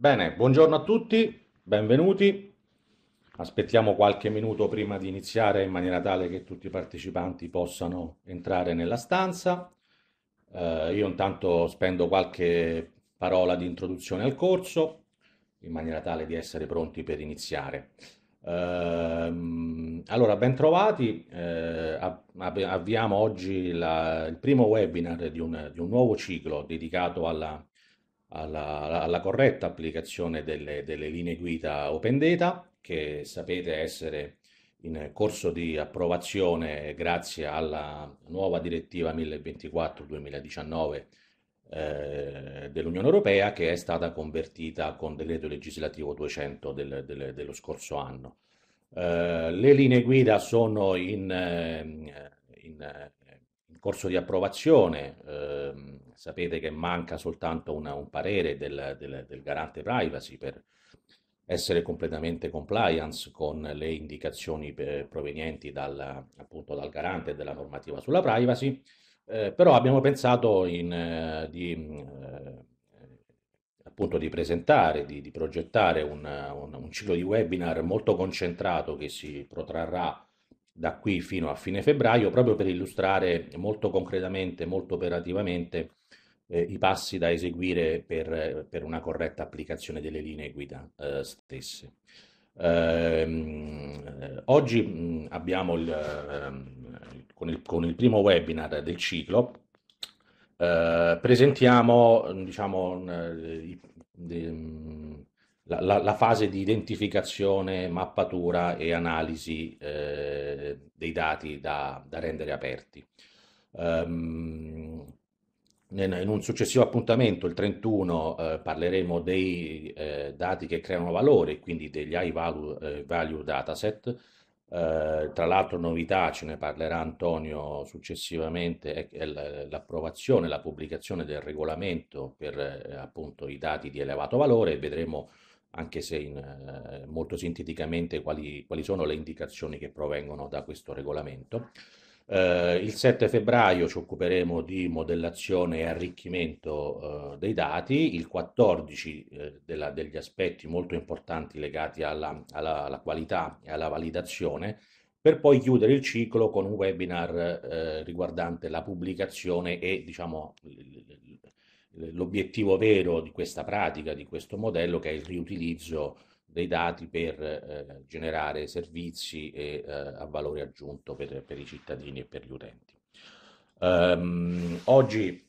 Bene, buongiorno a tutti, benvenuti. Aspettiamo qualche minuto prima di iniziare in maniera tale che tutti i partecipanti possano entrare nella stanza. Eh, io intanto spendo qualche parola di introduzione al corso in maniera tale di essere pronti per iniziare. Ehm, eh, allora, bentrovati, eh, avviamo oggi la, il primo webinar di un, di un nuovo ciclo dedicato alla alla, alla corretta applicazione delle, delle, linee guida Open Data, che sapete essere in corso di approvazione grazie alla nuova direttiva 1024-2019 eh, dell'Unione Europea, che è stata convertita con decreto legislativo 200 del, del, dello scorso anno. Eh, le linee guida sono in, eh, in, eh, in corso di approvazione. Eh, Sapete che manca soltanto una, un parere del, del, del garante privacy per essere completamente compliance con le indicazioni provenienti dal, appunto dal garante della normativa sulla privacy, eh, però abbiamo pensato in, eh, di, mm, eh, appunto di presentare, di, di progettare un, un, un, ciclo di webinar molto concentrato che si protrarrà da qui fino a fine febbraio proprio per illustrare molto concretamente, molto operativamente eh, i passi da eseguire per, per, una corretta applicazione delle linee guida eh, stesse. Ehm, eh, oggi abbiamo il, ehm, con, il, con, il, primo webinar del ciclo eh, presentiamo diciamo, eh, la, la, la, fase di identificazione, mappatura e analisi eh, dei dati da, da rendere aperti. Um, eh, in un successivo appuntamento, il 31, eh, parleremo dei eh, dati che creano valore, quindi degli high value, eh, value dataset. Eh, tra l'altro novità, ce ne parlerà Antonio successivamente, è l'approvazione, la pubblicazione del regolamento per eh, appunto i dati di elevato valore e vedremo anche se in, molto sinteticamente quali, quali sono le indicazioni che provengono da questo regolamento. Eh, il 7 febbraio ci occuperemo di modellazione e arricchimento eh, dei dati, il 14 eh, della, degli aspetti molto importanti legati alla, alla, alla, qualità e alla validazione, per poi chiudere il ciclo con un webinar eh, riguardante la pubblicazione e diciamo, l'obiettivo vero di questa pratica, di questo modello, che è il riutilizzo dei dati per eh, generare servizi e, eh, a valore aggiunto per, per, i cittadini e per gli utenti. Um, oggi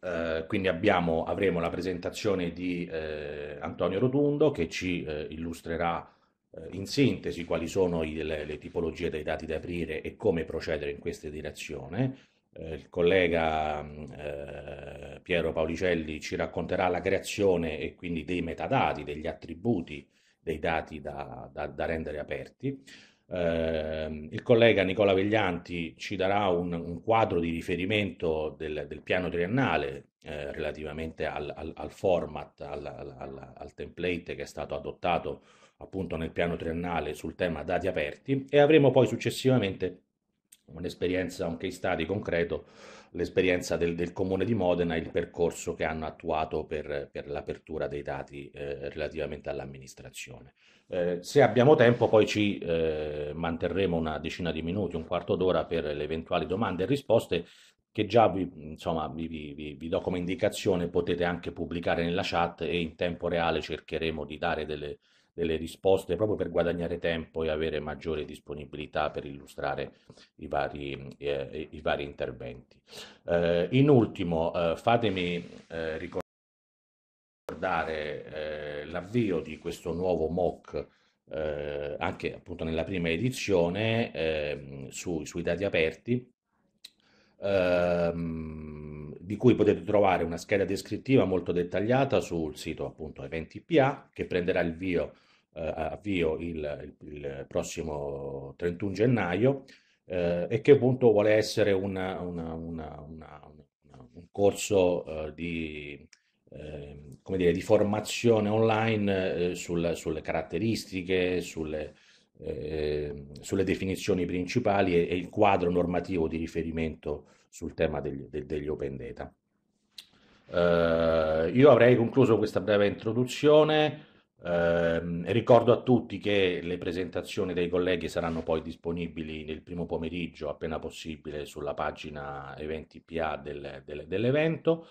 eh, quindi abbiamo, avremo la presentazione di eh, Antonio Rotundo che ci eh, illustrerà eh, in sintesi quali sono i, le, le, tipologie dei dati da aprire e come procedere in questa direzione. Eh, il collega mm, eh, Piero Paolicelli ci racconterà la creazione e quindi dei metadati, degli attributi dei dati da, da, da rendere aperti. Eh, il collega Nicola Veglianti ci darà un, un quadro di riferimento del, del piano triennale eh, relativamente al, al, al format, al, al template che è stato adottato appunto nel piano triennale sul tema dati aperti e avremo poi successivamente un'esperienza, un case study concreto, l'esperienza del, del, comune di Modena e il percorso che hanno attuato per, per l'apertura dei dati eh, relativamente all'amministrazione. Eh, se abbiamo tempo poi ci eh, manterremo una decina di minuti, un quarto d'ora per le eventuali domande e risposte che già vi, insomma, vi, vi, vi do come indicazione, potete anche pubblicare nella chat e in tempo reale cercheremo di dare delle, risposte delle risposte proprio per guadagnare tempo e avere maggiore disponibilità per illustrare i vari, eh, i vari interventi. Eh, in ultimo, eh, fatemi eh, ricordare eh, l'avvio di questo nuovo MOOC. Eh, anche appunto nella prima edizione ehm, su, sui dati aperti Ehm, di cui potete trovare una scheda descrittiva molto dettagliata sul sito appunto eventi PA che prenderà il via eh, avvio il, il, prossimo 31 gennaio eh, e che appunto vuole essere una, una, una, un corso eh, di, eh, come dire, di formazione online eh, sul, sulle caratteristiche, sulle, eh, sulle definizioni principali e, e, il quadro normativo di riferimento sul tema degli, de, degli open data. io avrei concluso questa breve introduzione eh, ricordo a tutti che le presentazioni dei colleghi saranno poi disponibili nel primo pomeriggio, appena possibile, sulla pagina eventi PA del, del, dell'evento.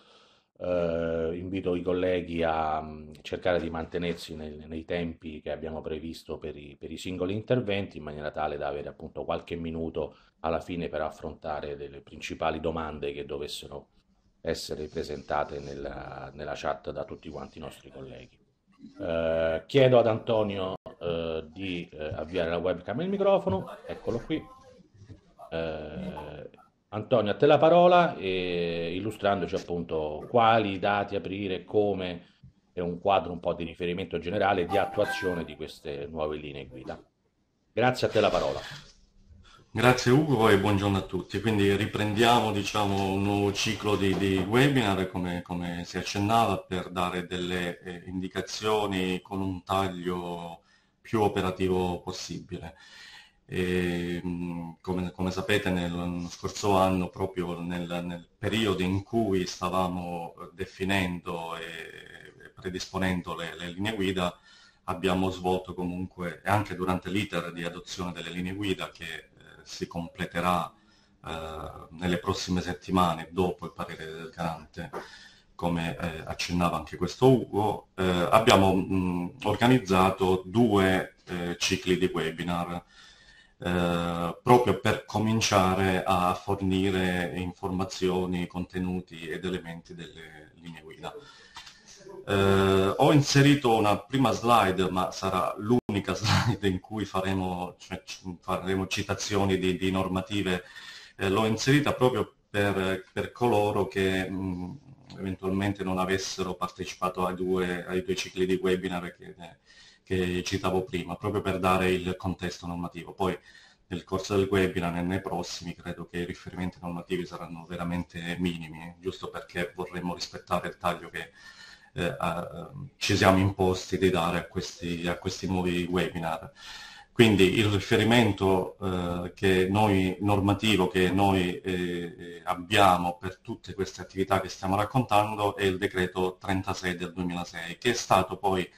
Eh, invito i colleghi a mm, cercare di mantenersi nel, nei tempi che abbiamo previsto per i, per i, singoli interventi in maniera tale da avere appunto qualche minuto alla fine per affrontare delle principali domande che dovessero essere presentate nella, nella chat da tutti quanti i nostri colleghi. Eh, chiedo ad Antonio eh, di eh, avviare la webcam e il microfono, eccolo qui. Eh, Antonio, a te la parola, e, illustrandoci appunto quali dati aprire, come e un quadro un po' di riferimento generale di attuazione di queste nuove linee guida. Grazie a te la parola. Grazie Ugo e buongiorno a tutti. Quindi riprendiamo diciamo, un nuovo ciclo di, di webinar come, come, si accennava per dare delle eh, indicazioni con un taglio più operativo possibile. E, ehm, come, come, sapete nello scorso anno, proprio nel, nel periodo in cui stavamo definendo e predisponendo le, le linee guida, abbiamo svolto comunque, anche durante l'iter di adozione delle linee guida che si completerà eh, nelle prossime settimane dopo il parere del garante come eh, accennava anche questo Ugo, eh, abbiamo mh, organizzato due eh, cicli di webinar eh, proprio per cominciare a fornire informazioni, contenuti ed elementi delle linee guida. Eh, ho inserito una prima slide, ma sarà l'unica slide in cui faremo, cioè, faremo citazioni di, di normative. Eh, L'ho inserita proprio per, per coloro che mh, mm, eventualmente non avessero partecipato ai due, ai due cicli di webinar che, che, citavo prima, proprio per dare il contesto normativo. Poi nel corso del webinar e nei prossimi credo che i riferimenti normativi saranno veramente minimi, giusto perché vorremmo rispettare il taglio che eh, a, ehm, ci siamo imposti di dare a questi, a questi nuovi webinar. Quindi il riferimento eh, che noi, normativo che noi eh, eh abbiamo per tutte queste attività che stiamo raccontando è il decreto 36 del 2006, che è stato poi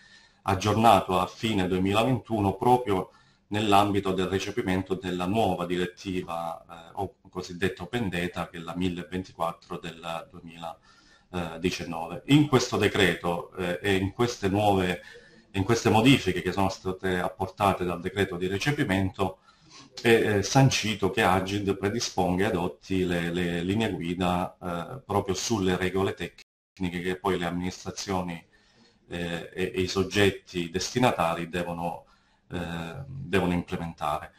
aggiornato a fine 2021 proprio nell'ambito del recepimento della nuova direttiva eh, o cosiddetta Open Data, che è la 1024 del 2006. 2019. Eh, in questo decreto eh, e in queste nuove in queste modifiche che sono state apportate dal decreto di recepimento è sancito che Agid predisponga e adotti le, le linee guida eh, proprio sulle regole tecniche che poi le amministrazioni eh, e, e, i soggetti destinatari devono, eh, devono implementare.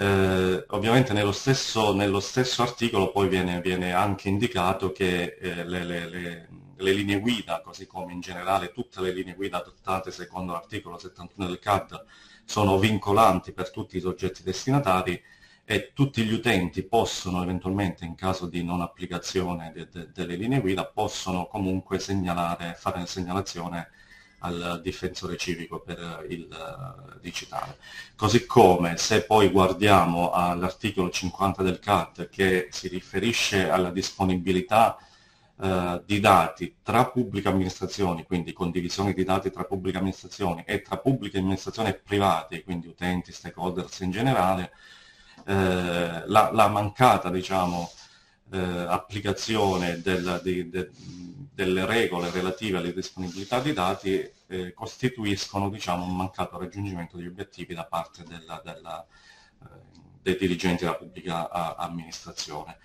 Eh, ovviamente nello stesso, nello stesso, articolo poi viene, viene anche indicato che eh, le, le, le, le, linee guida, così come in generale tutte le linee guida adottate secondo l'articolo 71 del CAD, sono vincolanti per tutti i soggetti destinatari e tutti gli utenti possono eventualmente, in caso di non applicazione de, de, delle linee guida, possono comunque segnalare, fare segnalazione al difensore civico per il eh, digitale. Così come se poi guardiamo all'articolo 50 del CAT che si riferisce alla disponibilità eh, di dati tra pubbliche amministrazioni, quindi condivisione di dati tra pubbliche amministrazioni e tra pubbliche amministrazioni e privati, quindi utenti, stakeholders in generale, eh, la, la, mancata diciamo, eh, applicazione del, di, de, delle regole relative alle disponibilità di dati eh, costituiscono diciamo, un mancato raggiungimento degli obiettivi da parte della, della, eh, dei dirigenti della pubblica a, amministrazione.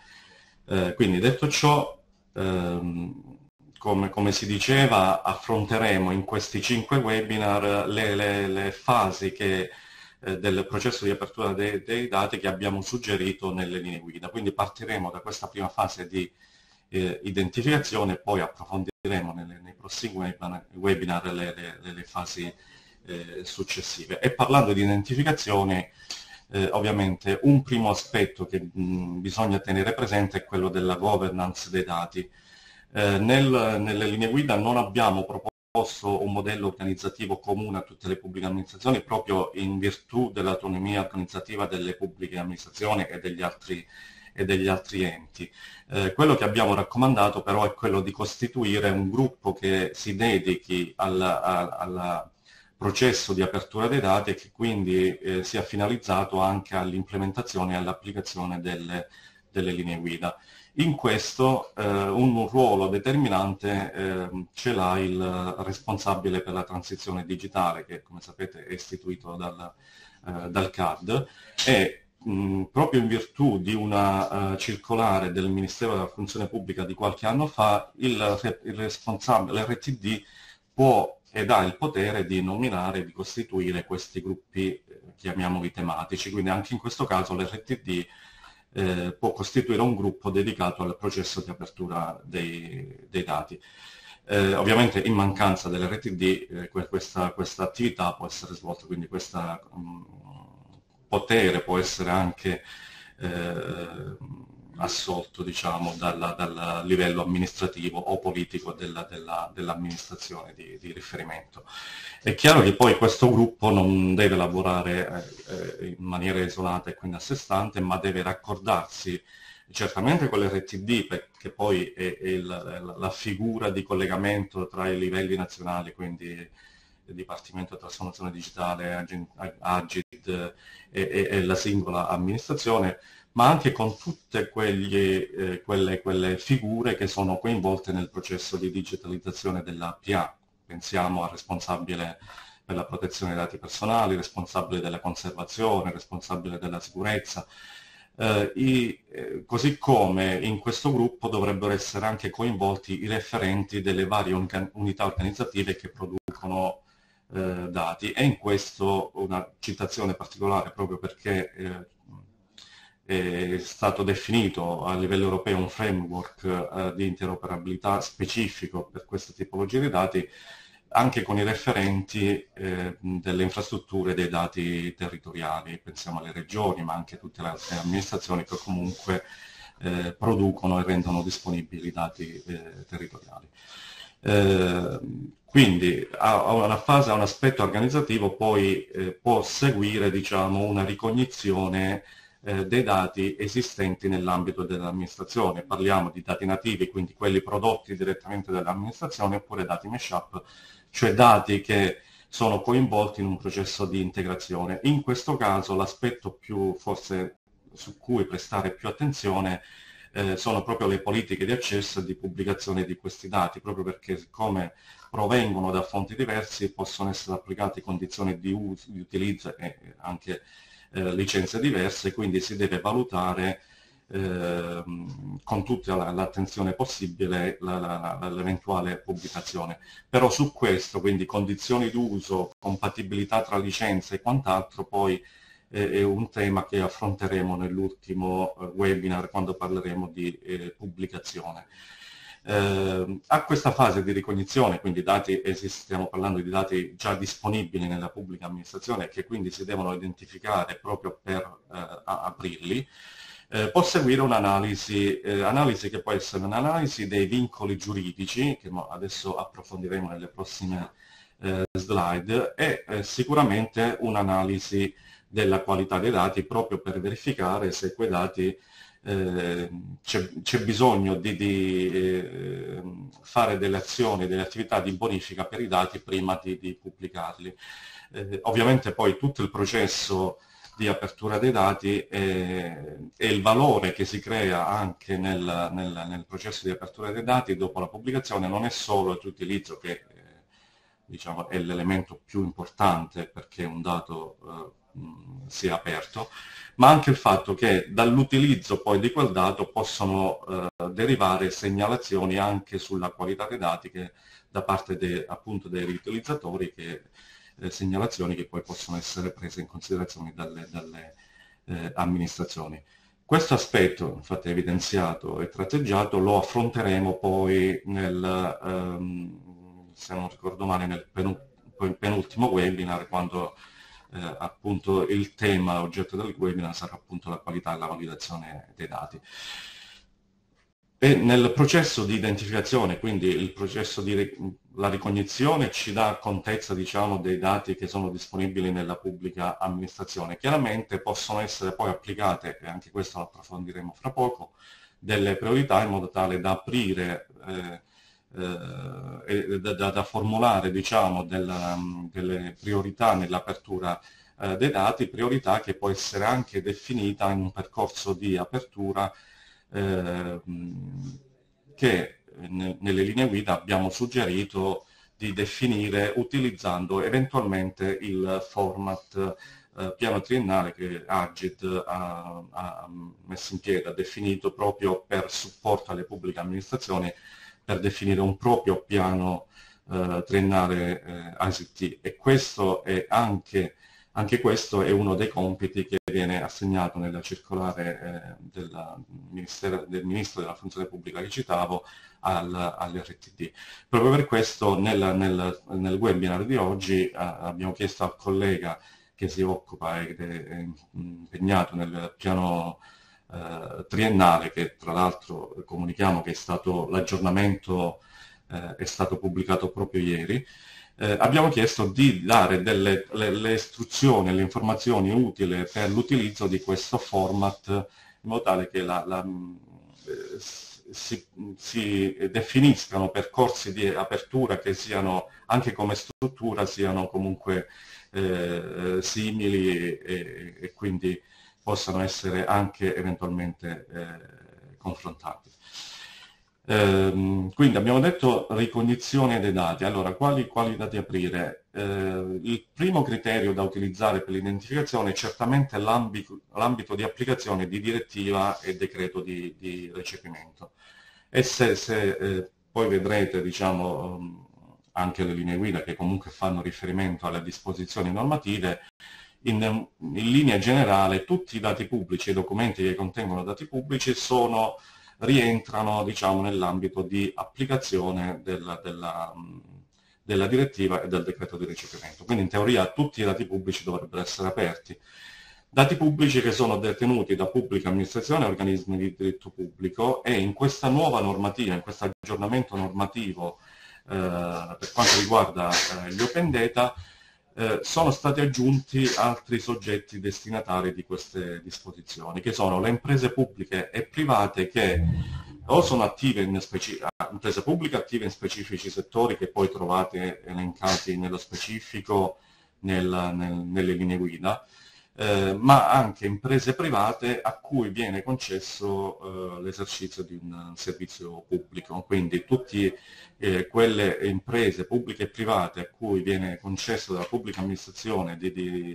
Eh, quindi detto ciò, ehm, come, come, si diceva, affronteremo in questi cinque webinar le, le, le fasi che, eh, del processo di apertura dei, dei dati che abbiamo suggerito nelle linee guida. Quindi partiremo da questa prima fase di eh, identificazione, poi approfondiremo nelle, nei prossimi webinar le, le, le fasi eh, successive. E parlando di identificazione, eh, ovviamente un primo aspetto che mh, mm, bisogna tenere presente è quello della governance dei dati. Eh, nel, nelle linee guida non abbiamo proposto un modello organizzativo comune a tutte le pubbliche amministrazioni proprio in virtù dell'autonomia organizzativa delle pubbliche amministrazioni e degli altri e degli altri enti. Eh, quello che abbiamo raccomandato però è quello di costituire un gruppo che si dedichi al, al, al processo di apertura dei dati e che quindi eh, sia finalizzato anche all'implementazione e all'applicazione delle, delle linee guida. In questo eh, un ruolo determinante eh, ce l'ha il responsabile per la transizione digitale che come sapete è istituito dal, eh, dal CAD e proprio in virtù di una uh, circolare del Ministero della Funzione Pubblica di qualche anno fa, il, il responsabile, l'RTD può ed ha il potere di nominare, e di costituire questi gruppi, eh, chiamiamoli tematici, quindi anche in questo caso l'RTD eh, può costituire un gruppo dedicato al processo di apertura dei, dei dati. Eh, ovviamente in mancanza dell'RTD eh, questa, questa, attività può essere svolta, quindi questa, potere può essere anche eh, assolto diciamo, dalla, dal livello amministrativo o politico della, della, dell'amministrazione di, di, riferimento. È chiaro che poi questo gruppo non deve lavorare eh, in maniera isolata e quindi a sé stante, ma deve raccordarsi certamente con l'RTD, che poi è, è la, la figura di collegamento tra i livelli nazionali, quindi del Dipartimento di Trasformazione Digitale, Agit e, eh, e, e, la singola amministrazione, ma anche con tutte quegli, eh, quelle, quelle, figure che sono coinvolte nel processo di digitalizzazione della PA. Pensiamo al responsabile per la protezione dei dati personali, responsabile della conservazione, responsabile della sicurezza, eh, i, eh, così come in questo gruppo dovrebbero essere anche coinvolti i referenti delle varie unità organizzative che producono eh, dati e in questo una citazione particolare proprio perché eh, è stato definito a livello europeo un framework eh, di interoperabilità specifico per questa tipologia di dati anche con i referenti eh, delle infrastrutture dei dati territoriali, pensiamo alle regioni ma anche a tutte le altre amministrazioni che comunque eh, producono e rendono disponibili i dati eh, territoriali. Eh, quindi a, una fase, a un aspetto organizzativo poi eh, può seguire diciamo, una ricognizione eh, dei dati esistenti nell'ambito dell'amministrazione. Parliamo di dati nativi, quindi quelli prodotti direttamente dall'amministrazione, oppure dati mashup, cioè dati che sono coinvolti in un processo di integrazione. In questo caso l'aspetto più forse su cui prestare più attenzione è eh, sono proprio le politiche di accesso e di pubblicazione di questi dati, proprio perché siccome provengono da fonti diverse possono essere applicate condizioni di, uso, di utilizzo e anche eh, licenze diverse, quindi si deve valutare ehm, con tutta l'attenzione possibile l'eventuale pubblicazione. Però su questo, quindi condizioni d'uso, compatibilità tra licenze e quant'altro, poi è un tema che affronteremo nell'ultimo eh, webinar quando parleremo di eh, pubblicazione. Eh, a questa fase di ricognizione, quindi dati, eh, stiamo parlando di dati già disponibili nella pubblica amministrazione che quindi si devono identificare proprio per eh, aprirli, eh, può seguire un'analisi analisi che può essere un'analisi dei vincoli giuridici, che adesso approfondiremo nelle prossime slide, e sicuramente un'analisi della qualità dei dati proprio per verificare se quei dati eh, c'è, bisogno di, di eh, fare delle azioni, delle attività di bonifica per i dati prima di, di pubblicarli. Eh, ovviamente poi tutto il processo di apertura dei dati e, e il valore che si crea anche nel, nel, nel, processo di apertura dei dati dopo la pubblicazione non è solo il tuo utilizzo che eh, diciamo, è l'elemento più importante perché un dato eh, mh, mm, sia aperto, ma anche il fatto che dall'utilizzo poi di quel dato possono eh, derivare segnalazioni anche sulla qualità dei dati che, da parte de, appunto dei riutilizzatori, che, eh, segnalazioni che poi possono essere prese in considerazione dalle, dalle eh, amministrazioni. Questo aspetto, infatti evidenziato e tratteggiato, lo affronteremo poi nel, ehm, se non ricordo male, nel penultimo webinar quando eh, appunto il tema oggetto del webinar sarà appunto la qualità e la validazione dei dati. E nel processo di identificazione, quindi il processo di la ricognizione ci dà contezza diciamo, dei dati che sono disponibili nella pubblica amministrazione. Chiaramente possono essere poi applicate, e anche questo lo approfondiremo fra poco, delle priorità in modo tale da aprire eh, eh, da, da, formulare diciamo, della, mm, delle priorità nell'apertura eh, dei dati, priorità che può essere anche definita in un percorso di apertura eh, mm, che nelle linee guida abbiamo suggerito di definire utilizzando eventualmente il format eh, piano triennale che Agit ha, ha messo in piedi, ha definito proprio per supporto alle pubbliche amministrazioni per definire un proprio piano eh, triennale eh, ICT e questo è anche, anche, questo è uno dei compiti che viene assegnato nella circolare eh, della, del Ministro della Funzione Pubblica che citavo al, all'RTD. Proprio per questo nel, nel, nel webinar di oggi eh, abbiamo chiesto al collega che si occupa ed è impegnato nel piano eh, triennale, che tra l'altro comunichiamo che è stato l'aggiornamento eh, è stato pubblicato proprio ieri, eh, abbiamo chiesto di dare delle, le, le istruzioni, le informazioni utili per l'utilizzo di questo format in modo tale che la, la, mm, eh, si, si, definiscano percorsi di apertura che siano anche come struttura siano comunque eh, simili e, e quindi possano essere anche eventualmente eh, confrontati. Ehm, quindi abbiamo detto ricognizione dei dati, allora quali, quali dati aprire? Ehm, il primo criterio da utilizzare per l'identificazione è certamente l'ambito di applicazione di direttiva e decreto di, di recepimento e se, se eh, poi vedrete diciamo, ehm, anche le linee guida che comunque fanno riferimento alle disposizioni normative, in, in, linea generale tutti i dati pubblici, i documenti che contengono dati pubblici sono, rientrano diciamo, nell'ambito di applicazione del, della, della direttiva e del decreto di ricepimento. Quindi in teoria tutti i dati pubblici dovrebbero essere aperti. Dati pubblici che sono detenuti da pubblica amministrazione e organismi di diritto pubblico e in questa nuova normativa, in questo aggiornamento normativo eh, per quanto riguarda eh, gli open data, eh, sono stati aggiunti altri soggetti destinatari di queste disposizioni, che sono le imprese pubbliche e private che o sono attive in ah, imprese pubbliche attive in specifici settori che poi trovate elencati nello specifico nel, nel, nelle linee guida, eh, ma anche imprese private a cui viene concesso eh, l'esercizio di un servizio pubblico. Quindi tutte eh, quelle imprese pubbliche e private a cui viene concesso dalla pubblica amministrazione di, di,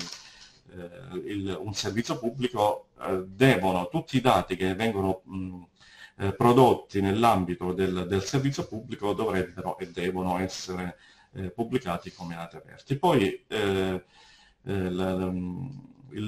eh, il, un servizio pubblico eh, devono, tutti i dati che vengono mh, prodotti nell'ambito del, del, servizio pubblico dovrebbero e devono essere pubblicati come dati aperti. Poi, la, la, il,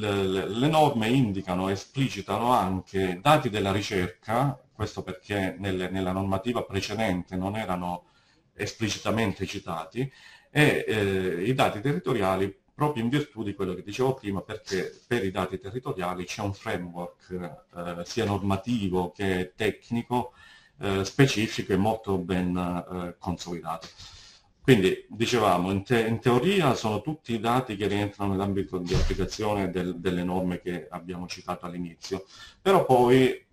le norme indicano, esplicitano anche dati della ricerca, questo perché nelle, nella normativa precedente non erano esplicitamente citati, e eh, i dati territoriali proprio in virtù di quello che dicevo prima, perché per i dati territoriali c'è un framework eh, sia normativo che tecnico eh, specifico e molto ben eh, consolidato. Quindi, dicevamo, in, te, in, teoria sono tutti i dati che rientrano nell'ambito di applicazione del, delle norme che abbiamo citato all'inizio, però poi eh,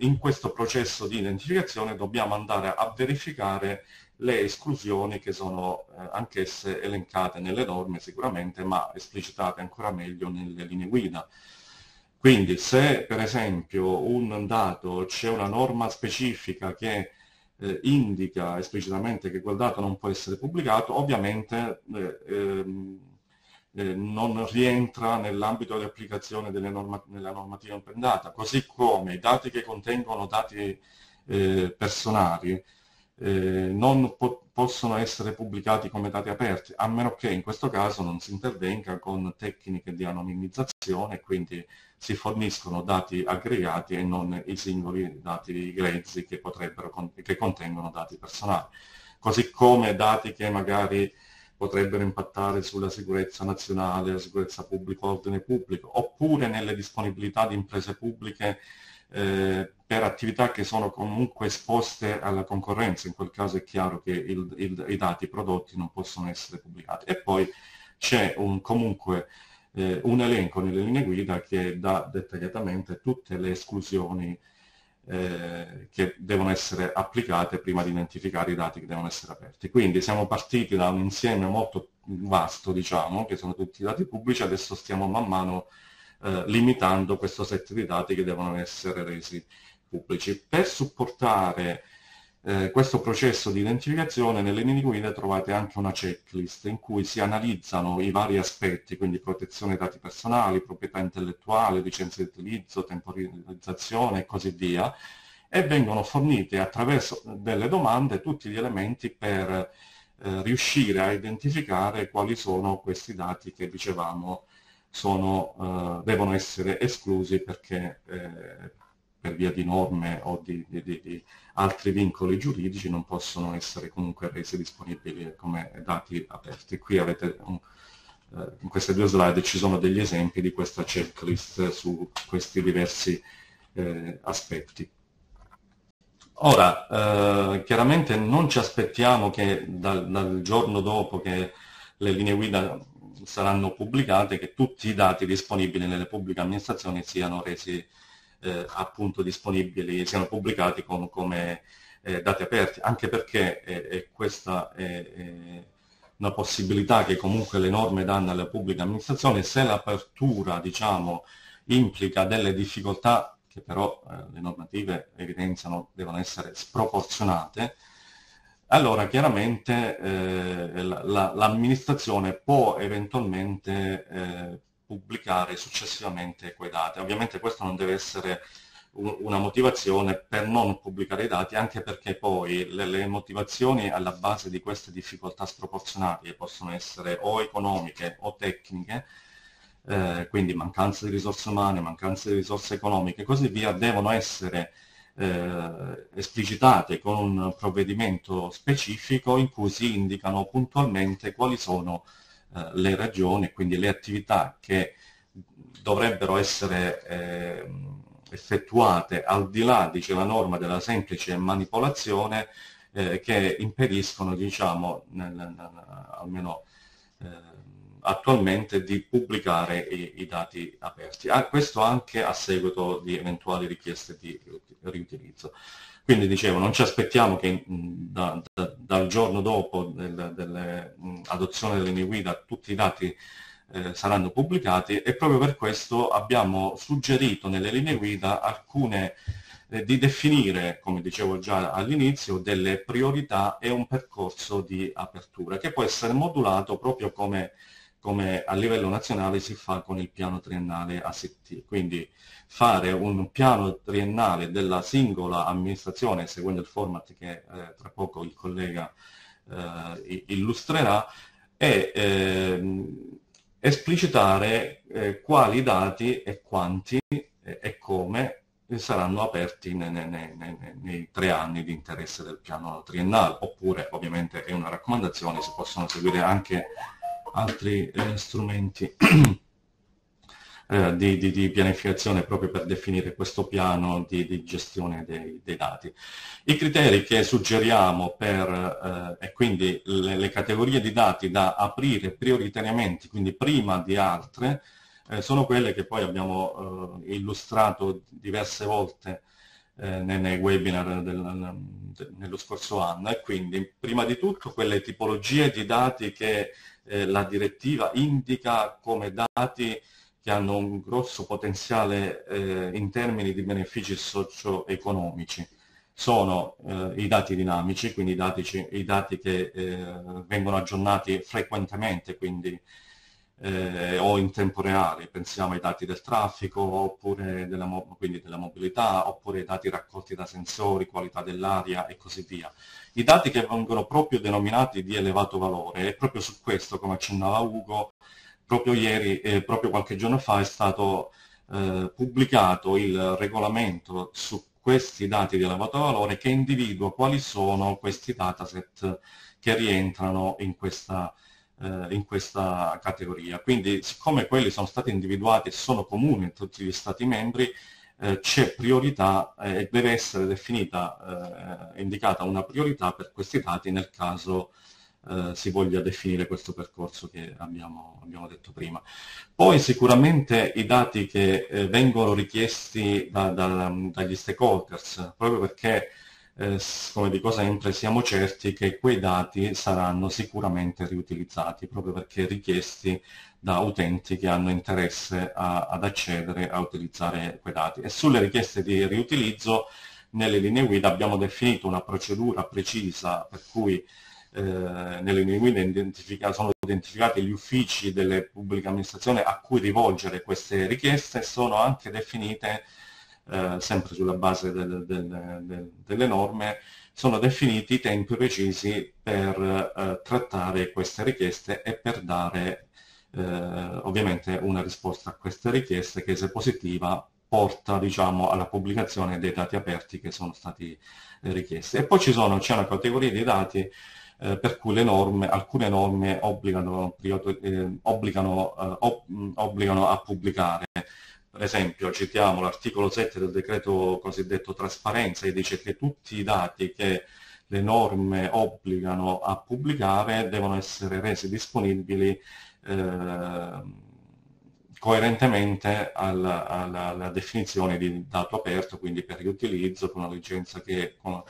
in questo processo di identificazione dobbiamo andare a verificare le esclusioni che sono eh, anch'esse elencate nelle norme sicuramente, ma esplicitate ancora meglio nelle linee guida. Quindi se per esempio un dato c'è una norma specifica che eh, indica esplicitamente che quel dato non può essere pubblicato, ovviamente eh, ehm, eh, non rientra nell'ambito di applicazione norma della normativa open data, così come i dati che contengono dati eh, personali eh, non po possono essere pubblicati come dati aperti, a meno che in questo caso non si intervenga con tecniche di anonimizzazione, quindi si forniscono dati aggregati e non i singoli dati grezzi che, che contengono dati personali. Così come dati che magari potrebbero impattare sulla sicurezza nazionale, la sicurezza pubblica, l'ordine pubblico, oppure nelle disponibilità di imprese pubbliche eh, per attività che sono comunque esposte alla concorrenza, in quel caso è chiaro che il, il, i dati prodotti non possono essere pubblicati. E poi c'è un comunque eh, un elenco nelle linee guida che dà dettagliatamente tutte le esclusioni eh, che devono essere applicate prima di identificare i dati che devono essere aperti. Quindi siamo partiti da un insieme molto vasto, diciamo, che sono tutti i dati pubblici, adesso stiamo man mano eh, limitando questo set di dati che devono essere resi pubblici. Per supportare eh, questo processo di identificazione nelle linee guida trovate anche una checklist in cui si analizzano i vari aspetti, quindi protezione dei dati personali, proprietà intellettuale, licenze di utilizzo, temporizzazione e così via, e vengono fornite attraverso delle domande tutti gli elementi per eh, riuscire a identificare quali sono questi dati che dicevamo sono, eh, devono essere esclusi perché eh, per via di norme o di, di, di altri vincoli giuridici non possono essere comunque resi disponibili come dati aperti. Qui avete un, eh, in queste due slide ci sono degli esempi di questa checklist su questi diversi eh, aspetti. Ora, eh, chiaramente non ci aspettiamo che dal, dal, giorno dopo che le linee guida saranno pubblicate, che tutti i dati disponibili nelle pubbliche amministrazioni siano resi eh, appunto disponibili, siano pubblicati con, come eh, dati aperti, anche perché eh, questa è, una possibilità che comunque le norme danno alla pubblica amministrazione, se l'apertura diciamo, implica delle difficoltà che però eh, le normative evidenziano devono essere sproporzionate, allora chiaramente eh, l'amministrazione può eventualmente eh, pubblicare successivamente quei dati. Ovviamente questo non deve essere una motivazione per non pubblicare i dati, anche perché poi le, le, motivazioni alla base di queste difficoltà sproporzionate che possono essere o economiche o tecniche, eh, quindi mancanza di risorse umane, mancanza di risorse economiche e così via, devono essere eh, esplicitate con un provvedimento specifico in cui si indicano puntualmente quali sono eh, eh, le ragioni, quindi le attività che dovrebbero essere eh, effettuate al di là, dice la norma, della semplice manipolazione eh, che impediscono, diciamo, nel, nel, almeno eh, attualmente, di pubblicare i, i dati aperti. Ah, questo anche a seguito di eventuali richieste di riutilizzo. Quindi dicevo, non ci aspettiamo che da, da, dal giorno dopo dell'adozione delle linee guida tutti i dati eh, saranno pubblicati e proprio per questo abbiamo suggerito nelle linee guida alcune eh, di definire, come dicevo già all'inizio, delle priorità e un percorso di apertura che può essere modulato proprio come, come a livello nazionale si fa con il piano triennale ACT. Quindi fare un piano triennale della singola amministrazione, seguendo il format che eh, tra poco il collega eh, illustrerà, e ehm, esplicitare eh, quali dati e quanti e come saranno aperti nei, nei, nei, nei, tre anni di interesse del piano triennale, oppure ovviamente è una raccomandazione, si possono seguire anche altri eh, strumenti Eh, eh, di, di, di, pianificazione proprio per definire questo piano di, di gestione dei, dei, dati. I criteri che suggeriamo per, eh, e quindi le, le, categorie di dati da aprire prioritariamente, quindi prima di altre, eh, sono quelle che poi abbiamo eh, illustrato diverse volte eh, nei, nei webinar del, de, nello scorso anno e quindi prima di tutto quelle tipologie di dati che la direttiva indica come dati che hanno un grosso potenziale eh, in termini di benefici socio-economici. Sono eh, i dati dinamici, quindi i dati, i dati che eh, vengono aggiornati frequentemente, quindi, eh, o in tempo reale, pensiamo ai dati del traffico, oppure della, della mobilità, oppure i dati raccolti da sensori, qualità dell'aria e così via. I dati che vengono proprio denominati di elevato valore, e proprio su questo, come accennava Ugo, proprio ieri e proprio qualche giorno fa è stato eh, pubblicato il regolamento su questi dati di elevato valore che individua quali sono questi dataset che rientrano in questa, eh, in questa categoria. Quindi siccome quelli sono stati individuati e sono comuni in tutti gli Stati membri, eh, c'è priorità eh, e deve essere definita, eh, indicata una priorità per questi dati nel caso eh, si voglia definire questo percorso che abbiamo, abbiamo, detto prima. Poi sicuramente i dati che eh, vengono richiesti da, da, dagli stakeholders, proprio perché eh, come di cosa entra siamo certi che quei dati saranno sicuramente riutilizzati, proprio perché richiesti da utenti che hanno interesse a, ad accedere a utilizzare quei dati. E sulle richieste di riutilizzo nelle linee guida abbiamo definito una procedura precisa per cui eh, nelle linee Guida sono identificati gli uffici delle pubbliche amministrazioni a cui rivolgere queste richieste e sono anche definite, eh, sempre sulla base del, del, del, delle norme, sono definiti i tempi precisi per eh, trattare queste richieste e per dare eh, ovviamente una risposta a queste richieste che se positiva porta diciamo, alla pubblicazione dei dati aperti che sono stati eh, richiesti. E poi c'è una categoria di dati eh, per cui norme, alcune norme obbligano, ehm, eh, obbligano, ob obbligano a pubblicare per esempio citiamo l'articolo 7 del decreto cosiddetto trasparenza che dice che tutti i dati che le norme obbligano a pubblicare devono essere resi disponibili eh, coerentemente alla, alla, alla definizione di dato aperto, quindi per riutilizzo, con una licenza che con,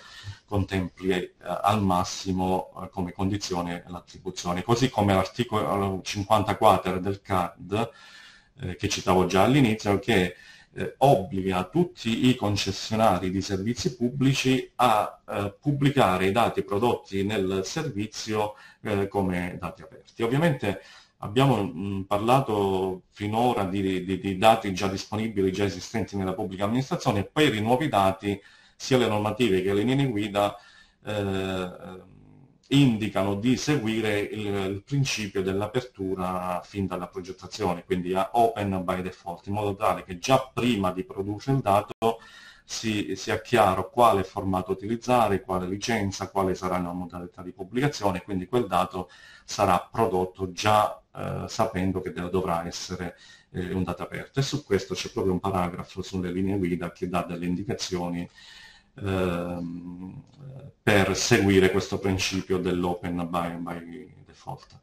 contempli eh, al massimo eh, come condizione l'attribuzione. Così come l'articolo 54 del CAD, eh, che citavo già all'inizio, che eh, obbliga tutti i concessionari di servizi pubblici a eh, pubblicare i dati prodotti nel servizio eh, come dati aperti. Ovviamente Abbiamo mh, mm, parlato finora di, di, di, dati già disponibili, già esistenti nella pubblica amministrazione, e per i nuovi dati sia le normative che le linee guida eh, eh, indicano di seguire il, il principio dell'apertura fin dalla progettazione, quindi a open by default, in modo tale che già prima di produrre il dato si, sia chiaro quale formato utilizzare, quale licenza, quale sarà la modalità di pubblicazione, quindi quel dato sarà prodotto già eh, sapendo che dovrà essere eh, un dato aperto. E su questo c'è proprio un paragrafo sulle linee guida che dà delle indicazioni ehm, per seguire questo principio dell'open by, by, default.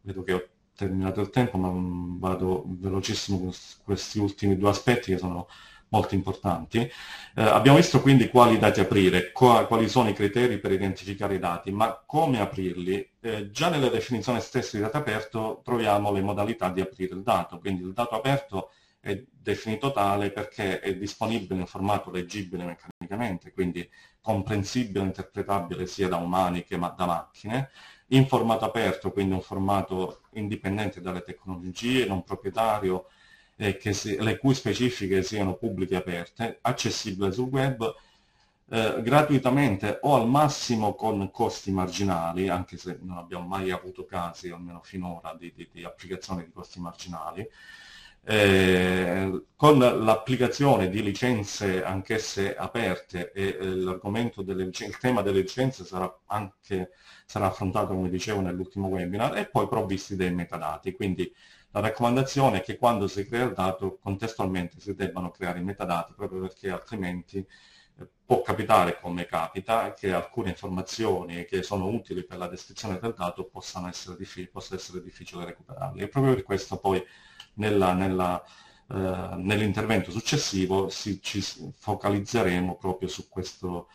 Vedo che ho terminato il tempo, ma vado velocissimo con questi ultimi due aspetti che sono molto importanti. Eh, abbiamo visto quindi quali dati aprire, quali sono i criteri per identificare i dati, ma come aprirli? Eh, già nella definizione stessa di dato aperto troviamo le modalità di aprire il dato, quindi il dato aperto è definito tale perché è disponibile in formato leggibile meccanicamente, quindi comprensibile e interpretabile sia da umani che da macchine, in formato aperto, quindi un formato indipendente dalle tecnologie, non proprietario, si, le cui specifiche siano pubbliche e aperte, accessibili sul web eh, gratuitamente o al massimo con costi marginali, anche se non abbiamo mai avuto casi, almeno finora, di, di, di applicazione di costi marginali, eh, con l'applicazione di licenze anch'esse aperte e eh, l'argomento delle il tema delle licenze sarà anche sarà affrontato come dicevo nell'ultimo webinar e poi provvisti dei metadati quindi la raccomandazione è che quando si crea il dato contestualmente si debbano creare i metadati proprio perché altrimenti eh, può capitare come capita che alcune informazioni che sono utili per la descrizione del dato possano essere, difficili, possa essere difficile recuperarle. E proprio per questo poi eh, nell'intervento eh, nell successivo si, ci focalizzeremo proprio su questo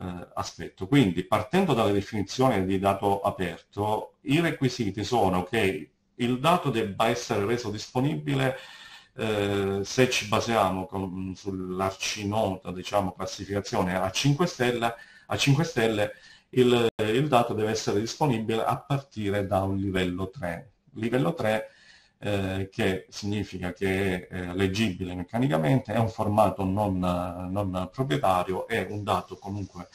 eh, aspetto. Quindi partendo dalla definizione di dato aperto, i requisiti sono che il dato debba essere reso disponibile eh, se ci basiamo sull'arcinota diciamo, classificazione a 5 stelle, a 5 stelle il, il, dato deve essere disponibile a partire da un livello 3. Livello 3 eh, che significa che è eh, leggibile meccanicamente, è un formato non, non proprietario, è un dato comunque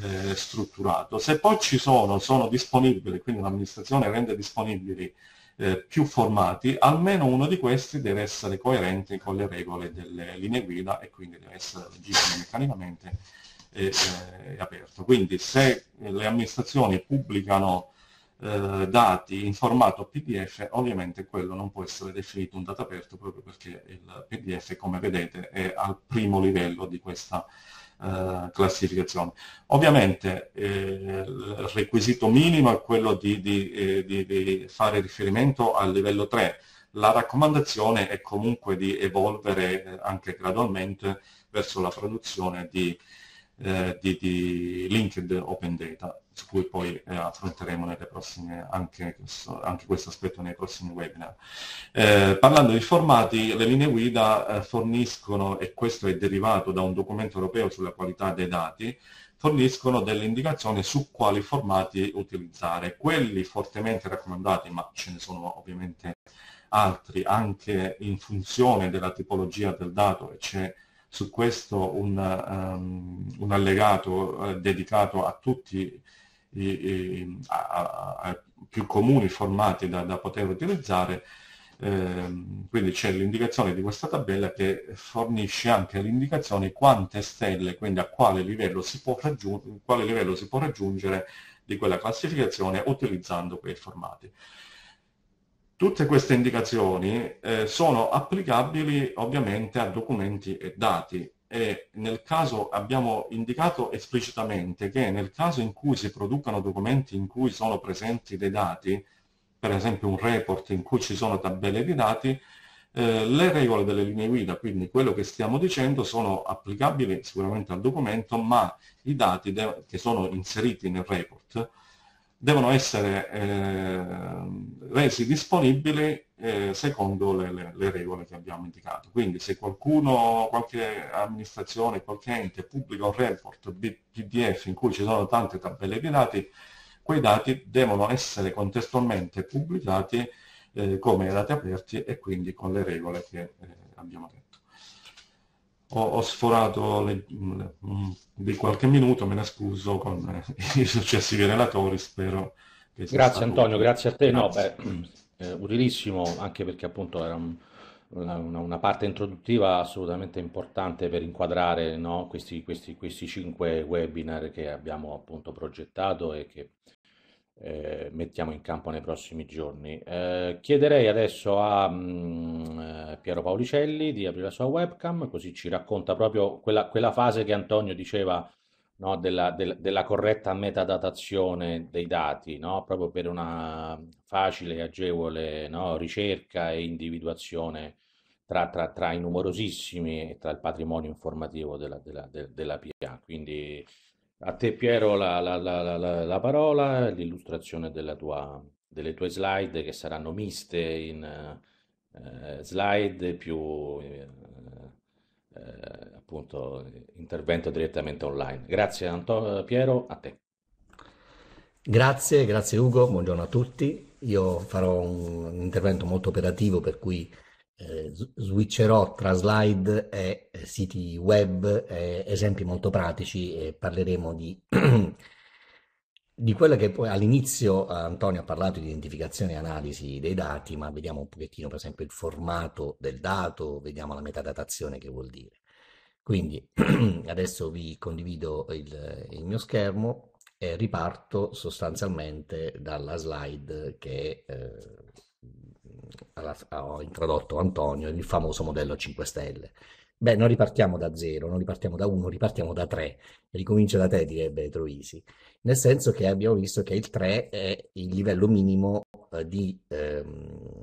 eh, strutturato. Se poi ci sono, sono disponibili, quindi l'amministrazione rende disponibili eh, più formati, almeno uno di questi deve essere coerente con le regole delle linee guida e quindi deve essere leggibile meccanicamente e, eh, e eh, aperto. Quindi se le amministrazioni pubblicano eh, dati in formato PDF, ovviamente quello non può essere definito un dato aperto proprio perché il PDF, come vedete, è al primo livello di questa eh, classificazione. Ovviamente eh, il requisito minimo è quello di, di, eh, di, di fare riferimento al livello 3, la raccomandazione è comunque di evolvere eh, anche gradualmente verso la produzione di eh, di, di, linked open data, su cui poi eh, affronteremo prossime, anche, questo, anche, questo, aspetto nei prossimi webinar. Eh, parlando di formati, le linee guida eh, forniscono, e questo è derivato da un documento europeo sulla qualità dei dati, forniscono delle indicazioni su quali formati utilizzare. Quelli fortemente raccomandati, ma ce ne sono ovviamente altri, anche in funzione della tipologia del dato, e c'è su questo un, um, un allegato eh, dedicato a tutti i, i a, a più comuni formati da, da poter utilizzare, eh, quindi c'è l'indicazione di questa tabella che fornisce anche l'indicazione quante stelle, quindi a quale livello si può, raggiung- quale livello si può raggiungere di quella classificazione utilizzando quei formati. Tutte queste indicazioni eh, sono applicabili ovviamente a documenti e dati e nel caso abbiamo indicato esplicitamente che nel caso in cui si producano documenti in cui sono presenti dei dati, per esempio un report in cui ci sono tabelle di dati, eh, le regole delle linee guida, quindi quello che stiamo dicendo, sono applicabili sicuramente al documento, ma i dati che sono inseriti nel report devono essere eh, resi disponibili eh, secondo le, le, le, regole che abbiamo indicato. Quindi se qualcuno, qualche amministrazione, qualche ente pubblica un report PDF in cui ci sono tante tabelle di dati, quei dati devono essere contestualmente pubblicati eh, come dati aperti e quindi con le regole che eh, abbiamo detto ho, ho sforato le, mm, di qualche minuto, me ne scuso con i successivi relatori, spero che sia Grazie Antonio, grazie a te, grazie. no, beh, mm, eh, utilissimo anche perché appunto era un, una, una, parte introduttiva assolutamente importante per inquadrare no, questi, questi, questi cinque webinar che abbiamo appunto progettato e che eh, mettiamo in campo nei prossimi giorni. Eh, chiederei adesso a mh, mm, eh, Piero Paolicelli di aprire la sua webcam, così ci racconta proprio quella, quella fase che Antonio diceva no, della, del, della, corretta metadatazione dei dati, no? proprio per una facile e agevole no, ricerca e individuazione tra, tra, tra i numerosissimi e tra il patrimonio informativo della, della, della PA. Quindi a te Piero la, la, la, la parola, l'illustrazione delle tue slide che saranno miste in eh, slide più eh, eh appunto intervento direttamente online. Grazie Antonio Piero, a te. Grazie, grazie Ugo, buongiorno a tutti. Io farò un intervento molto operativo per cui eh, switcherò tra slide e siti web, eh, esempi molto pratici e parleremo di, di quella che poi all'inizio eh, Antonio ha parlato di identificazione e analisi dei dati, ma vediamo un pochettino per esempio il formato del dato, vediamo la metadatazione che vuol dire. Quindi adesso vi condivido il, il, mio schermo e riparto sostanzialmente dalla slide che eh, alla, ho introdotto Antonio, il famoso modello 5 Stelle. Beh, non ripartiamo da zero, non ripartiamo da uno, ripartiamo da tre. Ricomincio da te, direbbe Troisi. Nel senso che abbiamo visto che il 3 è il livello minimo eh, di, ehm,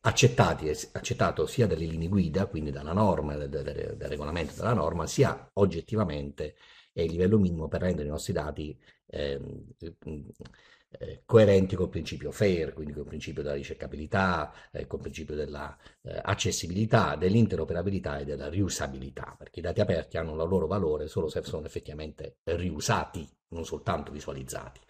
accettato sia dalle linee guida, quindi dalla norma, dal, dal, dal regolamento della norma, sia oggettivamente è il livello minimo per rendere i nostri dati ehm, eh, coerenti col principio FAIR, quindi col principio della ricercabilità, eh, col principio dell'accessibilità, eh, dell'interoperabilità e della riusabilità, perché i dati aperti hanno il loro valore solo se sono effettivamente riusati, non soltanto visualizzati.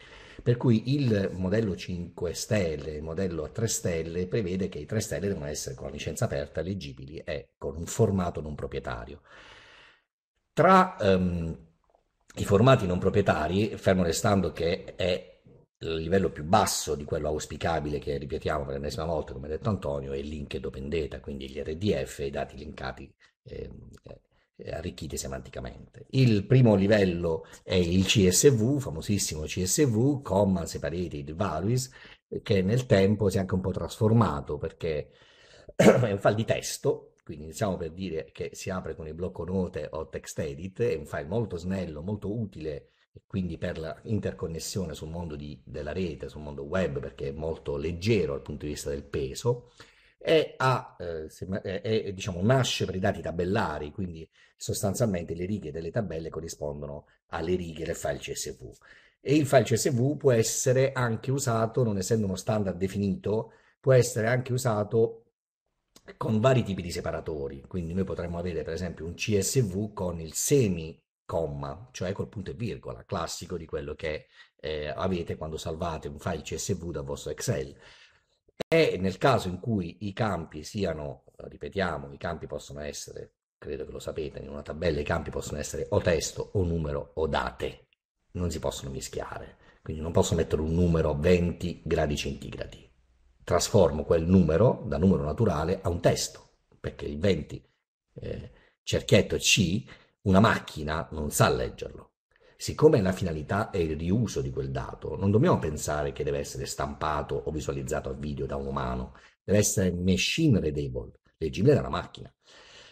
Per cui il modello 5 stelle, il modello a 3 stelle, prevede che i 3 stelle devono essere con la licenza aperta, leggibili e con un formato non proprietario. Tra ehm, i formati non proprietari, fermo restando che è il livello più basso di quello auspicabile che ripetiamo per l'ennesima volta, come ha detto Antonio, è il link open data, quindi gli RDF, e i dati linkati ehm, eh, eh, arricchiti semanticamente. Il primo livello è il CSV, famosissimo CSV, comma Separated Values, che nel tempo si è anche un po' trasformato perché è un file di testo, quindi iniziamo per dire che si apre con il blocco note o text edit, è un file molto snello, molto utile e quindi per l'interconnessione sul mondo di, della rete, sul mondo web, perché è molto leggero dal punto di vista del peso, e ha, eh, è, è, diciamo, nasce per i dati tabellari, quindi sostanzialmente le righe delle tabelle corrispondono alle righe del file CSV. E il file CSV può essere anche usato, non essendo uno standard definito, può essere anche usato con vari tipi di separatori. Quindi noi potremmo avere per esempio un CSV con il semi comma, cioè col punto e virgola, classico di quello che eh, avete quando salvate un file CSV dal vostro Excel. E nel caso in cui i campi siano, eh, ripetiamo, i campi possono essere, credo che lo sapete, in una tabella i campi possono essere o testo o numero o date, non si possono mischiare, quindi non posso mettere un numero a 20 gradi centigradi. Trasformo quel numero da numero naturale a un testo, perché il 20 eh, cerchietto C una macchina non sa leggerlo. Siccome la finalità è il riuso di quel dato, non dobbiamo pensare che deve essere stampato o visualizzato a video da un umano, deve essere machine readable, leggibile dalla macchina.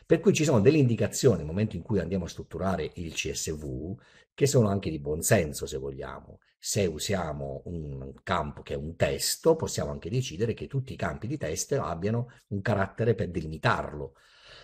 Per cui ci sono delle indicazioni nel momento in cui andiamo a strutturare il CSV che sono anche di buon senso se vogliamo. Se usiamo un campo che è un testo, possiamo anche decidere che tutti i campi di testo abbiano un carattere per delimitarlo.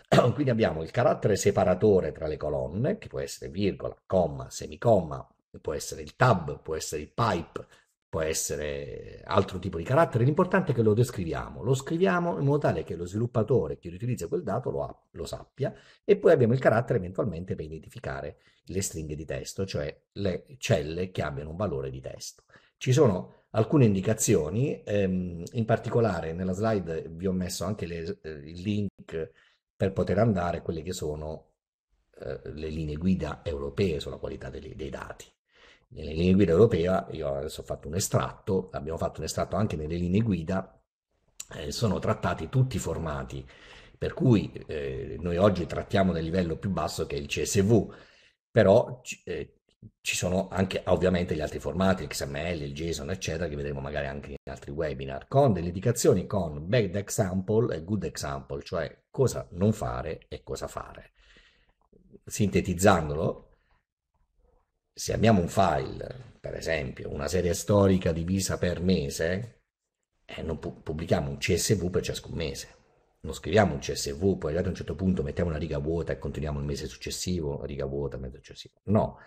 Quindi abbiamo il carattere separatore tra le colonne, che può essere virgola, comma, semicomma, può essere il tab, può essere il pipe, può essere altro tipo di carattere. L'importante è che lo descriviamo, lo scriviamo in modo tale che lo sviluppatore che utilizza quel dato lo, ha, lo sappia e poi abbiamo il carattere eventualmente per identificare le stringhe di testo, cioè le celle che abbiano un valore di testo. Ci sono alcune indicazioni, ehm, in particolare nella slide vi ho messo anche le, eh, il link per poter andare quelle che sono eh, le linee guida europee sulla qualità dei, dei dati. Nelle linee guida europee, io adesso ho fatto un estratto, abbiamo fatto un estratto anche nelle linee guida, eh, sono trattati tutti i formati, per cui eh, noi oggi trattiamo nel livello più basso che è il CSV, però eh, ci sono anche ovviamente gli altri formati, XML, il JSON, eccetera, che vedremo magari anche in altri webinar, con delle indicazioni con bad example e good example, cioè cosa non fare e cosa fare. Sintetizzandolo, se abbiamo un file, per esempio, una serie storica divisa per mese, eh, non pu pubblichiamo un CSV per ciascun mese. Non scriviamo un CSV, poi arrivato a un certo punto mettiamo una riga vuota e continuiamo il mese successivo, riga vuota, mese successivo. No,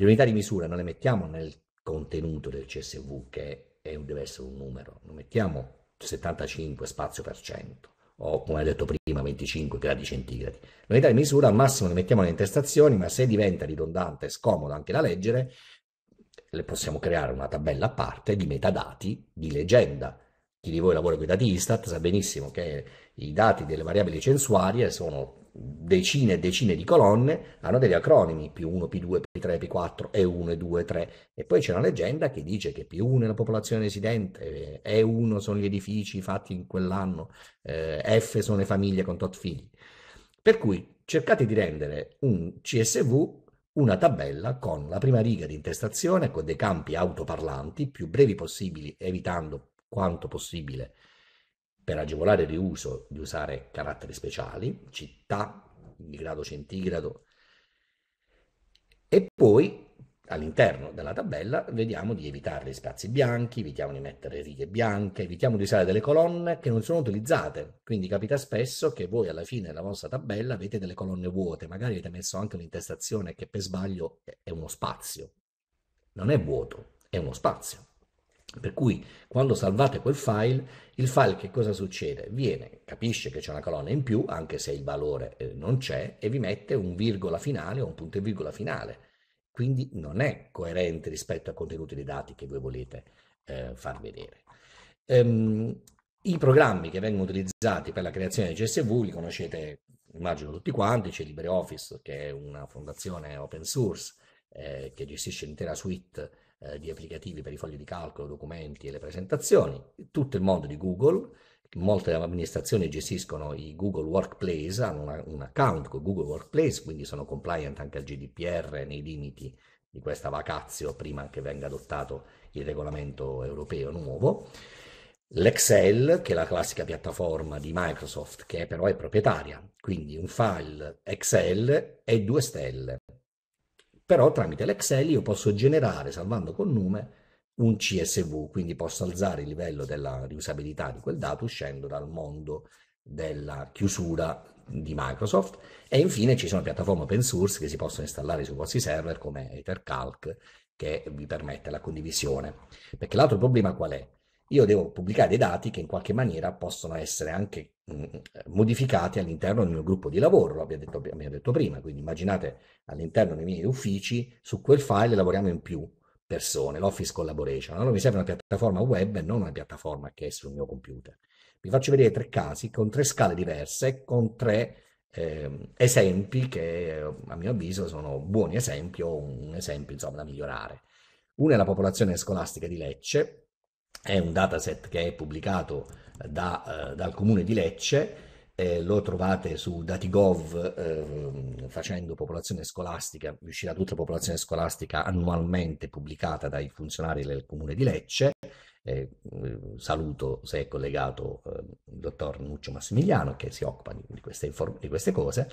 le unità di misura non le mettiamo nel contenuto del CSV che è, deve essere un numero, non mettiamo 75 spazio per cento o come ho detto prima 25 gradi centigradi. L'unità di misura al massimo le mettiamo nelle intestazioni, ma se diventa ridondante e scomodo anche da leggere, le possiamo creare una tabella a parte di metadati di leggenda. Chi di voi lavora con i dati Istat sa benissimo che i dati delle variabili censuarie sono decine e decine di colonne, hanno degli acronimi P1, P2, P3, P4, E1, E2, E3. E poi c'è una leggenda che dice che P1 è la popolazione residente, E1 eh, sono gli edifici fatti in quell'anno, eh, F sono le famiglie con tot figli. Per cui cercate di rendere un CSV una tabella con la prima riga di intestazione, con dei campi autoparlanti più brevi possibili, evitando quanto possibile per agevolare il riuso di usare caratteri speciali, città grado centigrado e poi all'interno della tabella vediamo di evitare gli spazi bianchi, evitiamo di mettere righe bianche, evitiamo di usare delle colonne che non sono utilizzate. Quindi capita spesso che voi alla fine della vostra tabella avete delle colonne vuote, magari avete messo anche un'intestazione che per sbaglio è uno spazio. Non è vuoto, è uno spazio. Per cui quando salvate quel file, il file che cosa succede? Viene, capisce che c'è una colonna in più, anche se il valore eh, non c'è, e vi mette un virgola finale o un punto e virgola finale. Quindi non è coerente rispetto ai contenuti dei dati che voi volete eh, far vedere. Ehm, I programmi che vengono utilizzati per la creazione di CSV li conoscete, immagino, tutti quanti. C'è LibreOffice, che è una fondazione open source eh, che gestisce l'intera suite eh, di applicativi per i fogli di calcolo, documenti e le presentazioni, tutto il mondo di Google, molte amministrazioni gestiscono i Google Workplace, hanno una, un account con Google Workplace, quindi sono compliant anche al GDPR nei limiti di questa vacazio prima che venga adottato il regolamento europeo nuovo. L'Excel, che è la classica piattaforma di Microsoft, che però è proprietaria, quindi un file Excel e due stelle, però tramite l'Excel io posso generare, salvando con nome, un CSV, quindi posso alzare il livello della riusabilità di quel dato uscendo dal mondo della chiusura di Microsoft e infine ci sono piattaforme open source che si possono installare sui vostri server come EtherCalc che vi permette la condivisione perché l'altro problema qual è? io devo pubblicare dei dati che in qualche maniera possono essere anche mm, mm, modificati all'interno del mio gruppo di lavoro, lo abbiamo detto, abbiamo detto prima, quindi immaginate all'interno dei miei uffici, su quel file lavoriamo in più persone, l'Office Collaboration, allora mi serve una piattaforma web e non una piattaforma che è sul mio computer. Vi faccio vedere tre casi con tre scale diverse, con tre eh, esempi che a mio avviso sono buoni esempi o un esempio insomma da migliorare. Una è la popolazione scolastica di Lecce, è un dataset che è pubblicato eh, da, eh, dal comune di Lecce, eh, lo trovate su Datigov eh, facendo popolazione scolastica, uscirà tutta la popolazione scolastica annualmente pubblicata dai funzionari del comune di Lecce. Eh, eh, saluto se è collegato ehm, il dottor Nuccio Massimiliano che si occupa di, di, queste, di queste cose.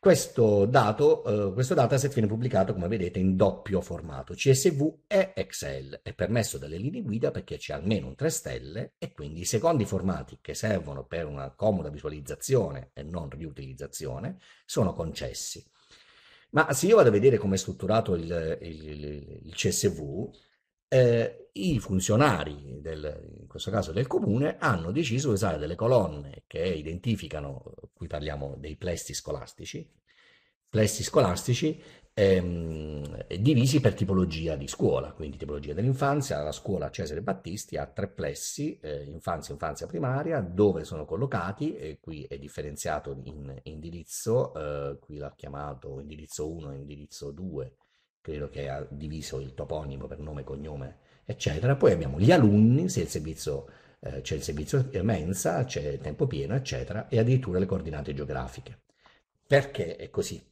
Questo, dato, eh, questo dataset viene pubblicato, come vedete, in doppio formato CSV e Excel. È permesso dalle linee guida perché c'è almeno un 3 stelle e quindi i secondi formati che servono per una comoda visualizzazione e non riutilizzazione sono concessi. Ma se io vado a vedere come è strutturato il, il, il CSV, eh, i funzionari, del, in questo caso del comune, hanno deciso di usare delle colonne che identificano, qui parliamo dei plessi scolastici, plessi scolastici ehm, divisi per tipologia di scuola, quindi tipologia dell'infanzia, la scuola Cesare Battisti ha tre plessi, eh, infanzia, infanzia primaria, dove sono collocati, e qui è differenziato in indirizzo, eh, qui l'ha chiamato indirizzo 1 e indirizzo 2, credo che ha diviso il toponimo per nome, cognome, eccetera. Poi abbiamo gli alunni, se il servizio eh, c'è il servizio mensa, c'è il tempo pieno, eccetera, e addirittura le coordinate geografiche. Perché è così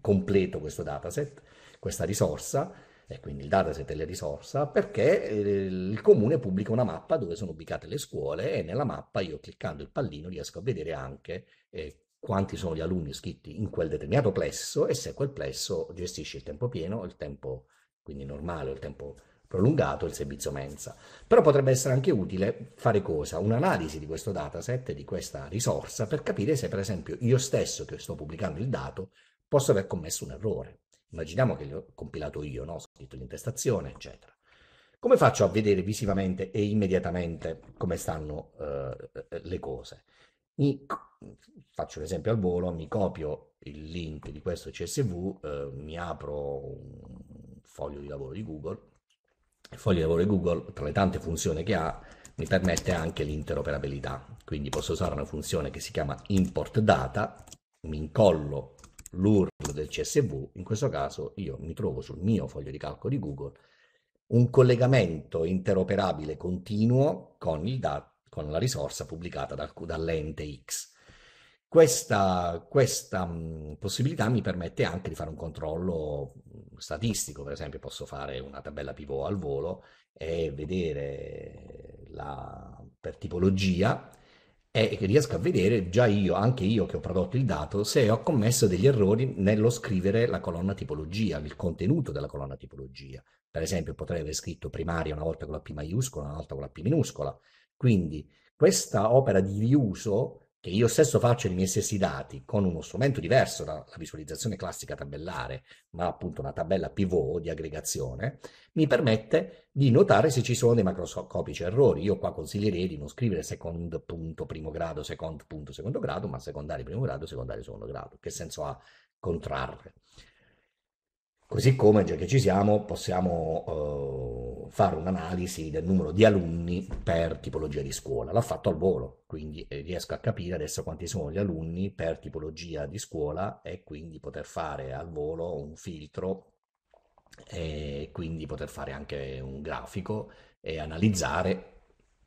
completo questo dataset, questa risorsa, e quindi il dataset è la risorsa, perché eh, il comune pubblica una mappa dove sono ubicate le scuole e nella mappa io cliccando il pallino riesco a vedere anche eh, quanti sono gli alunni iscritti in quel determinato plesso e se quel plesso gestisce il tempo pieno, il tempo quindi normale, il tempo prolungato, il servizio mensa. Però potrebbe essere anche utile fare cosa? Un'analisi di questo dataset, di questa risorsa, per capire se per esempio io stesso che sto pubblicando il dato posso aver commesso un errore. Immaginiamo che l'ho compilato io, no? ho scritto l'intestazione, eccetera. Come faccio a vedere visivamente e immediatamente come stanno eh, le cose? mi, faccio l'esempio al volo, mi copio il link di questo CSV, eh, mi apro un foglio di lavoro di Google, il foglio di lavoro di Google, tra le tante funzioni che ha, mi permette anche l'interoperabilità, quindi posso usare una funzione che si chiama import data, mi incollo l'URL del CSV, in questo caso io mi trovo sul mio foglio di calcolo di Google un collegamento interoperabile continuo con il, da con la risorsa pubblicata dal, dall'ente X. Questa, questa possibilità mi permette anche di fare un controllo statistico, per esempio posso fare una tabella pivot al volo e vedere la, per tipologia e riesco a vedere già io, anche io che ho prodotto il dato, se ho commesso degli errori nello scrivere la colonna tipologia, il contenuto della colonna tipologia. Per esempio potrei aver scritto primaria una volta con la P maiuscola, una volta con la P minuscola, quindi questa opera di riuso che io stesso faccio dei miei stessi dati con uno strumento diverso dalla visualizzazione classica tabellare, ma appunto una tabella pivot di aggregazione, mi permette di notare se ci sono dei macroscopici errori. Io qua consiglierei di non scrivere second punto primo grado, second punto secondo grado, ma secondario primo grado, secondario secondo grado. Che senso ha contrarre? Così come, già che ci siamo, possiamo... Eh, fare un'analisi del numero di alunni per tipologia di scuola. L'ha fatto al volo, quindi eh, riesco a capire adesso quanti sono gli alunni per tipologia di scuola e quindi poter fare al volo un filtro e quindi poter fare anche un grafico e analizzare,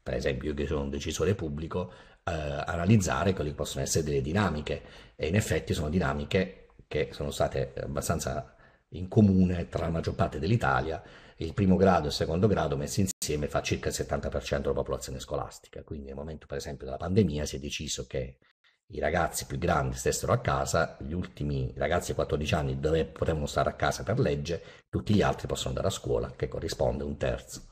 per esempio io che sono un decisore pubblico, eh, analizzare quali possono essere delle dinamiche e in effetti sono dinamiche che sono state abbastanza in comune tra la maggior parte dell'Italia il primo grado e il secondo grado messi insieme fa circa il 70% della popolazione scolastica. Quindi nel momento, per esempio, della pandemia si è deciso che i ragazzi più grandi stessero a casa, gli ultimi ragazzi a 14 anni dove potevano stare a casa per legge, tutti gli altri possono andare a scuola, che corrisponde a un terzo.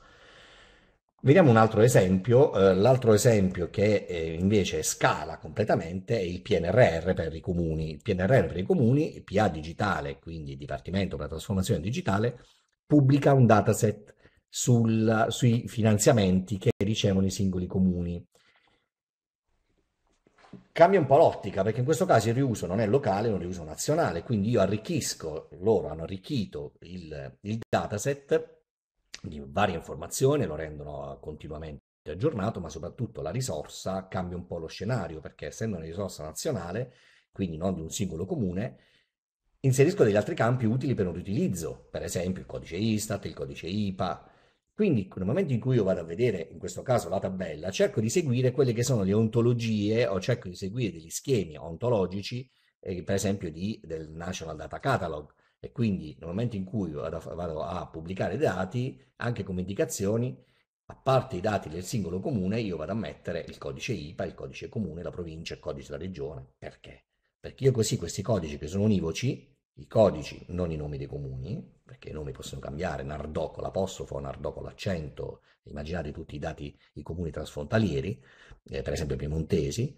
Vediamo un altro esempio, eh, l'altro esempio che eh, invece scala completamente è il PNRR per i comuni. Il PNRR per i comuni, PA digitale, quindi Dipartimento per la trasformazione digitale, pubblica un dataset sul, sui finanziamenti che ricevono i singoli comuni. Cambia un po' l'ottica perché in questo caso il riuso non è locale, è un riuso nazionale, quindi io arricchisco, loro hanno arricchito il, il dataset di varie informazioni, lo rendono continuamente aggiornato, ma soprattutto la risorsa cambia un po' lo scenario perché essendo una risorsa nazionale, quindi non di un singolo comune, Inserisco degli altri campi utili per un riutilizzo, per esempio il codice ISTAT, il codice IPA. Quindi nel momento in cui io vado a vedere, in questo caso, la tabella, cerco di seguire quelle che sono le ontologie o cerco di seguire degli schemi ontologici, eh, per esempio di, del National Data Catalog. E quindi nel momento in cui vado a, vado a pubblicare dati, anche come indicazioni, a parte i dati del singolo comune, io vado a mettere il codice IPA, il codice comune, la provincia, il codice della regione. Perché? Perché io così questi codici che sono univoci, i codici, non i nomi dei comuni, perché i nomi possono cambiare, Nardò con l'apostrofo, Nardò con l'accento, immaginate tutti i dati, i comuni trasfrontalieri, eh, per esempio i piemontesi,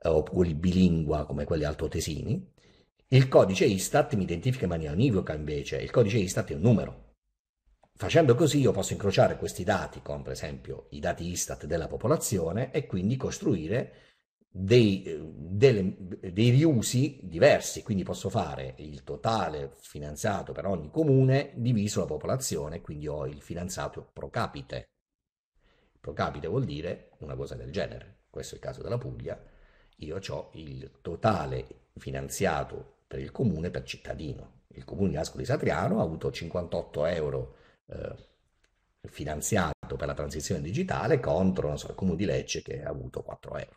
eh, oppure bilingua come quelli altotesini. Il codice Istat mi identifica in maniera univoca invece, il codice Istat è un numero, Facendo così io posso incrociare questi dati con per esempio i dati Istat della popolazione e quindi costruire dei, eh, delle, dei riusi diversi, quindi posso fare il totale finanziato per ogni comune diviso la popolazione, quindi ho il finanziato pro capite. Pro capite vuol dire una cosa del genere, questo è il caso della Puglia, io ho il totale finanziato per il comune per cittadino. Il comune di Ascoli Satriano ha avuto 58 euro eh, finanziato per la transizione digitale contro so, il comune di Lecce che ha avuto 4 euro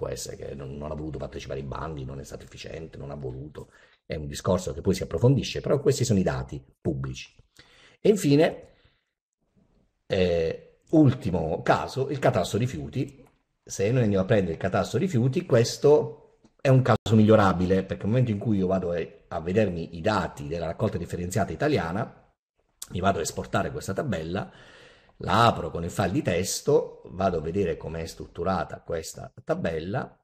può essere che non, non ha voluto partecipare ai bandi, non è stato efficiente, non ha voluto, è un discorso che poi si approfondisce, però questi sono i dati pubblici. E infine, eh, ultimo caso, il catasto rifiuti. Se noi andiamo a prendere il catasto rifiuti, questo è un caso migliorabile, perché nel momento in cui io vado a vedermi i dati della raccolta differenziata italiana, mi vado a esportare questa tabella, la apro con il file di testo, vado a vedere com'è strutturata questa tabella,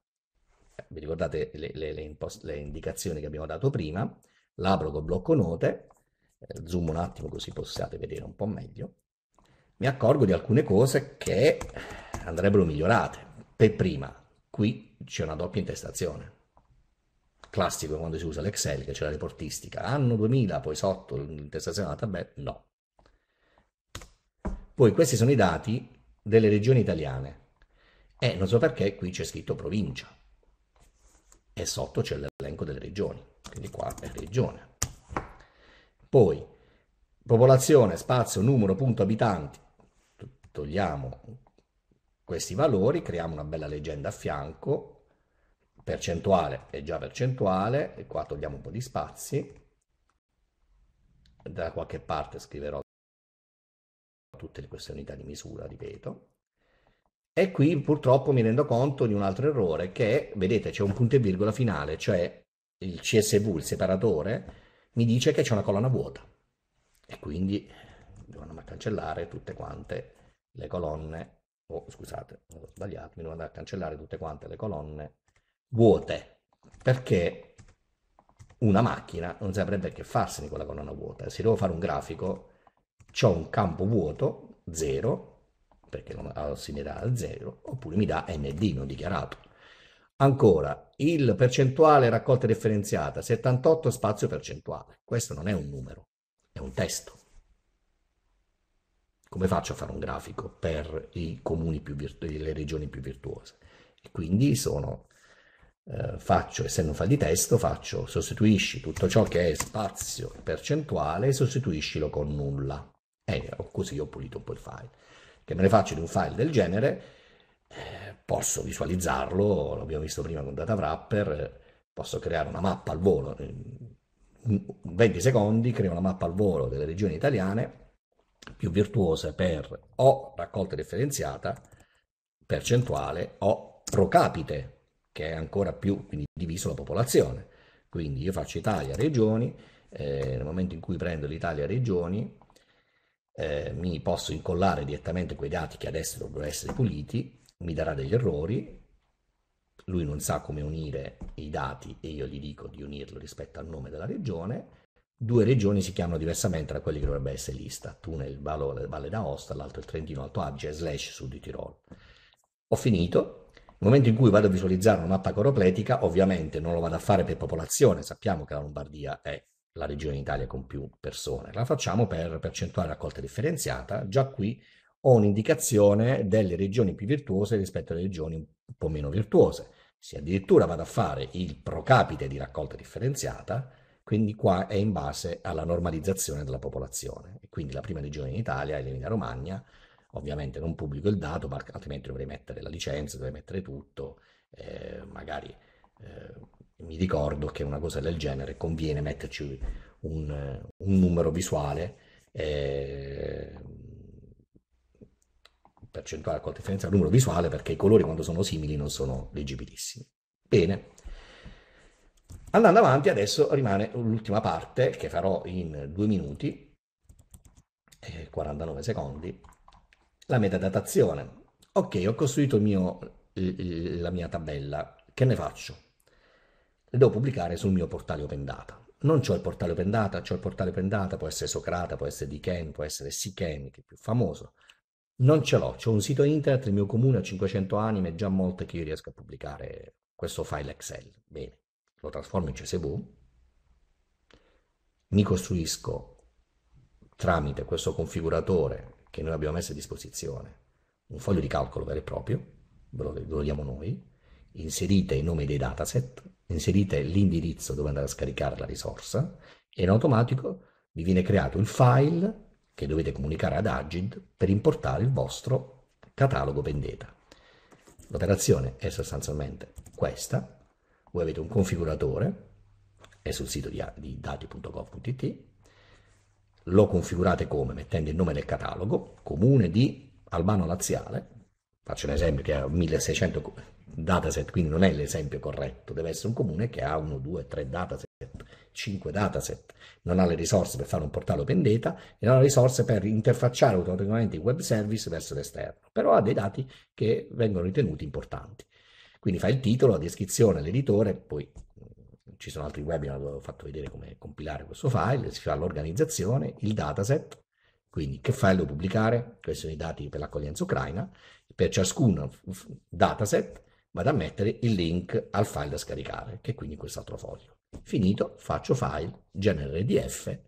eh, vi ricordate le, le, le, impost- le indicazioni che abbiamo dato prima, l'apro col blocco note, eh, zoom un attimo così possiate vedere un po' meglio, mi accorgo di alcune cose che andrebbero migliorate. Per prima, qui c'è una doppia intestazione. Classico quando si usa l'Excel, che c'è la reportistica, anno 2000, poi sotto l'intestazione della tabella, no. Poi questi sono i dati delle regioni italiane. E non so perché qui c'è scritto provincia. E sotto c'è l'elenco delle regioni. Quindi qua è regione. Poi popolazione, spazio, numero, punto abitanti. Togliamo questi valori, creiamo una bella leggenda a fianco. Percentuale è già percentuale, e qua togliamo un po' di spazi. Da qualche parte scriverò tutte queste unità di misura, ripeto. E qui purtroppo mi rendo conto di un altro errore che, vedete, c'è un punto e virgola finale, cioè il CSV, il separatore, mi dice che c'è una colonna vuota. E quindi devono cancellare tutte quante le colonne, oh, scusate, ho sbagliato, mi devo andare a cancellare tutte quante le colonne vuote, perché una macchina non saprebbe che farsene con la colonna vuota. Se devo fare un grafico, ho un campo vuoto, 0, perché non assegnerà al 0, oppure mi dà ND non dichiarato. Ancora, il percentuale raccolta differenziata, 78 spazio percentuale. Questo non è un numero, è un testo. Come faccio a fare un grafico per i comuni più le regioni più virtuose? E quindi sono, eh, faccio, essendo un file di testo, faccio sostituisci tutto ciò che è spazio percentuale e sostituiscilo con nulla. Eh, così ho pulito un po' il file. Che me ne faccio di un file del genere, eh, posso visualizzarlo, l'abbiamo visto prima con DataWrapper, eh, posso creare una mappa al volo, in eh, 20 secondi creo una mappa al volo delle regioni italiane, più virtuose per o raccolta differenziata, percentuale, o pro capite, che è ancora più, quindi diviso la popolazione. Quindi io faccio Italia regioni, eh, nel momento in cui prendo l'Italia regioni, eh, mi posso incollare direttamente quei dati che adesso dovrebbero essere puliti, mi darà degli errori, lui non sa come unire i dati e io gli dico di unirlo rispetto al nome della regione, due regioni si chiamano diversamente da quelli che dovrebbe essere lista, una è il Valle d'Aosta, l'altro è il Trentino Alto Adige slash Sud di Tirol. Ho finito, nel momento in cui vado a visualizzare una mappa coropletica, ovviamente non lo vado a fare per popolazione, sappiamo che la Lombardia è la regione Italia con più persone, la facciamo per percentuale raccolta differenziata, già qui ho un'indicazione delle regioni più virtuose rispetto alle regioni un po' meno virtuose. Se addirittura vado a fare il pro capite di raccolta differenziata, quindi qua è in base alla normalizzazione della popolazione. E quindi la prima regione in Italia è l'Emilia Romagna, ovviamente non pubblico il dato, altrimenti dovrei mettere la licenza, dovrei mettere tutto, eh, magari... Eh, mi ricordo che una cosa del genere conviene metterci un, un numero visuale eh, percentuale con differenza numero visuale perché i colori quando sono simili non sono leggibilissimi. Bene. Andando avanti adesso rimane l'ultima parte che farò in 2 minuti e 49 secondi, la metadatazione. Ok, ho costruito mio, la mia tabella, che ne faccio? le devo pubblicare sul mio portale Open Data. Non ho il portale Open Data, ho il portale Open Data, può essere Socrata, può essere Diken, può essere Siken, che è più famoso. Non ce l'ho, ho un sito internet, il mio comune ha 500 anime, già molte che io riesco a pubblicare questo file Excel. Bene, lo trasformo in CSV, mi costruisco tramite questo configuratore che noi abbiamo messo a disposizione un foglio di calcolo vero e proprio, ve lo, ve lo diamo noi, inserite i nomi dei dataset, inserite l'indirizzo dove andare a scaricare la risorsa e in automatico vi viene creato il file che dovete comunicare ad Agid per importare il vostro catalogo vendita. L'operazione è sostanzialmente questa. Voi avete un configuratore, è sul sito di, di dati.gov.it, lo configurate come? Mettendo il nome del catalogo, comune di Albano Laziale, faccio un esempio che ha 1600 dataset, quindi non è l'esempio corretto, deve essere un comune che ha 1, 2, 3 dataset, 5 dataset, non ha le risorse per fare un portale open data e non ha le risorse per interfacciare automaticamente i web service verso l'esterno, però ha dei dati che vengono ritenuti importanti. Quindi fa il titolo, la descrizione, l'editore, poi mm, ci sono altri webinar dove ho fatto vedere come compilare questo file, si fa l'organizzazione, il dataset, quindi che file devo pubblicare, questi sono i dati per l'accoglienza ucraina, per ciascun dataset vado a mettere il link al file da scaricare, che è quindi quest'altro foglio. Finito, faccio file, genere df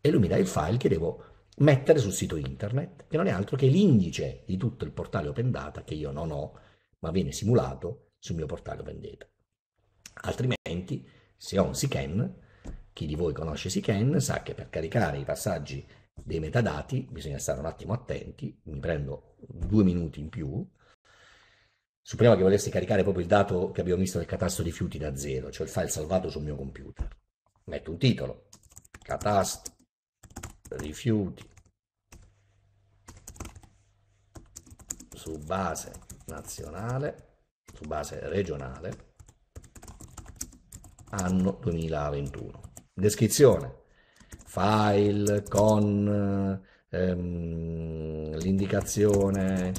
e lui mi dà il file che devo mettere sul sito internet, che non è altro che l'indice di tutto il portale Open Data che io non ho, ma viene simulato sul mio portale Open Data. Altrimenti, se ho un SICAN, chi di voi conosce SICAN sa che per caricare i passaggi dei metadati, bisogna stare un attimo attenti, mi prendo due minuti in più. Supponiamo che volessi caricare proprio il dato che abbiamo visto del catasto rifiuti da zero, cioè il file salvato sul mio computer. Metto un titolo, catasto rifiuti su base nazionale, su base regionale, anno 2021. Descrizione, file con ehm, l'indicazione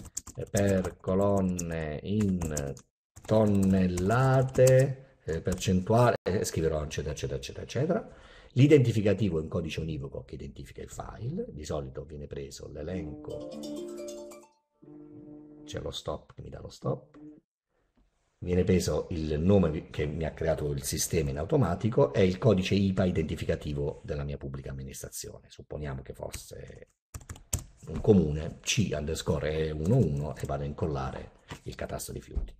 per colonne in tonnellate, eh, percentuale, eh, scriverò eccetera eccetera eccetera eccetera. L'identificativo in codice univoco che identifica il file, di solito viene preso l'elenco, c'è lo stop che mi dà lo stop, viene preso il nome che mi ha creato il sistema in automatico e il codice IPA identificativo della mia pubblica amministrazione. Supponiamo che fosse un comune C underscore 11 e vado a incollare il catasto di fiuti.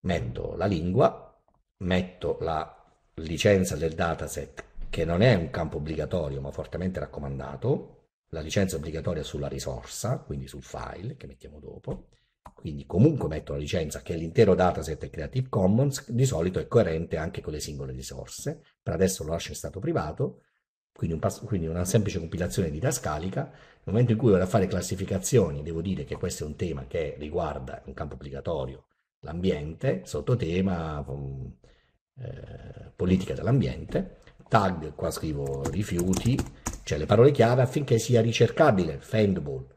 Metto la lingua, metto la licenza del dataset che non è un campo obbligatorio ma fortemente raccomandato, la licenza obbligatoria sulla risorsa, quindi sul file che mettiamo dopo, quindi comunque metto la licenza che è l'intero dataset Creative Commons, di solito è coerente anche con le singole risorse, per adesso lo lascio in stato privato, quindi, un passo, quindi una semplice compilazione didascalica, nel momento in cui vado a fare classificazioni devo dire che questo è un tema che riguarda un campo obbligatorio, l'ambiente, sottotema mm, eh, politica dell'ambiente, tag, qua scrivo rifiuti, cioè le parole chiave affinché sia ricercabile, fendable,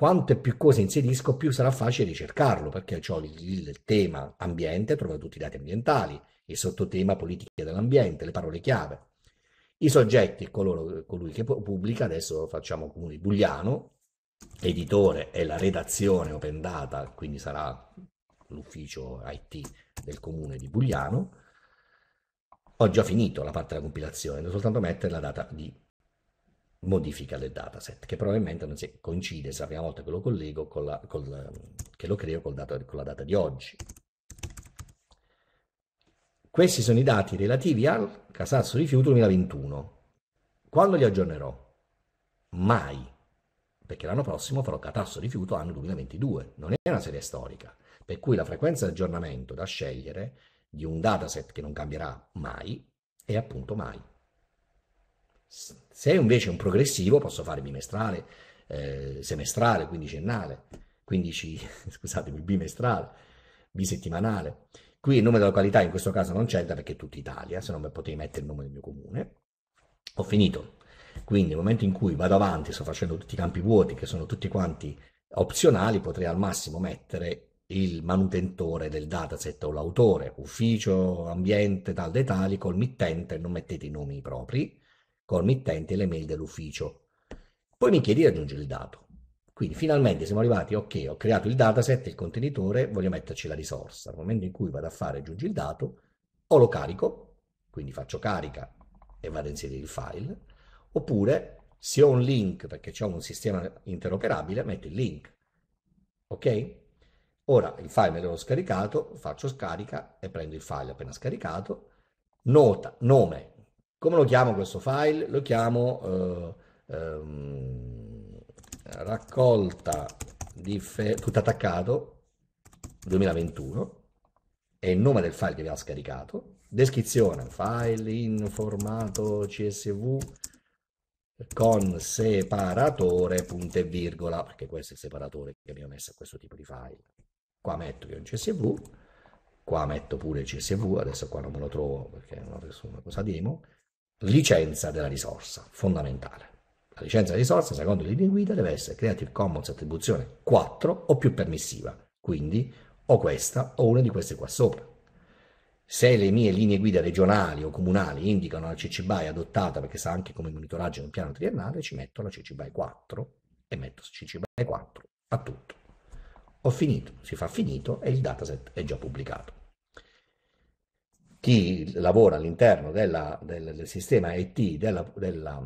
quante più cose inserisco, più sarà facile ricercarlo, perché ho il, il tema ambiente, trovo tutti i dati ambientali, il sottotema politiche dell'ambiente, le parole chiave. I soggetti, coloro, colui che pubblica, adesso facciamo comune di Bugliano, editore e la redazione open data, quindi sarà l'ufficio IT del comune di Bugliano. Ho già finito la parte della compilazione, devo soltanto mettere la data di modifica del dataset che probabilmente non si coincide, se la prima volta che lo collego, con la, con che lo creo col dato, con la data di oggi. Questi sono i dati relativi al Casasso Rifiuto 2021. Quando li aggiornerò? Mai, perché l'anno prossimo farò Catasso Rifiuto anno 2022, non è una serie storica, per cui la frequenza di aggiornamento da scegliere di un dataset che non cambierà mai è appunto mai. Se invece è un progressivo posso fare bimestrale, eh, semestrale, quindicennale, 15, scusatemi, bimestrale, bisettimanale. Qui il nome della località in questo caso non c'entra perché è tutta Italia, se no me potevi mettere il nome del mio comune. Ho finito. Quindi nel momento in cui vado avanti, sto facendo tutti i campi vuoti che sono tutti quanti opzionali, potrei al massimo mettere il manutentore del dataset o l'autore, ufficio, ambiente, tal dettagli, col mittente, non mettete i nomi propri, col mittente e le mail dell'ufficio. Poi mi chiedi di aggiungere il dato. Quindi finalmente siamo arrivati, ok, ho creato il dataset, il contenitore, voglio metterci la risorsa. Al momento in cui vado a fare aggiungi il dato, o lo carico, quindi faccio carica e vado a inserire il file, oppure se ho un link, perché c'è un sistema interoperabile, metto il link. Ok? Ora il file me l'ho scaricato, faccio scarica e prendo il file appena scaricato, nota, nome, come lo chiamo questo file? Lo chiamo eh, ehm, raccolta di fe- tutto attaccato 2021 è il nome del file che vi ha scaricato, descrizione, file in formato csv con separatore punto e virgola, perché questo è il separatore che abbiamo messo a questo tipo di file. Qua metto che è un csv, qua metto pure il csv, adesso qua non me lo trovo perché non ho nessuna cosa demo, licenza della risorsa, fondamentale. La licenza della risorsa, secondo le linee guida, deve essere Creative Commons attribuzione 4 o più permissiva, quindi o questa o una di queste qua sopra. Se le mie linee guida regionali o comunali indicano la CC BY adottata, perché sa anche come monitoraggio in un piano triennale, ci metto la CC BY 4 e metto CC BY 4 a tutto. Ho finito, si fa finito e il dataset è già pubblicato chi lavora all'interno del, del, sistema IT della, della,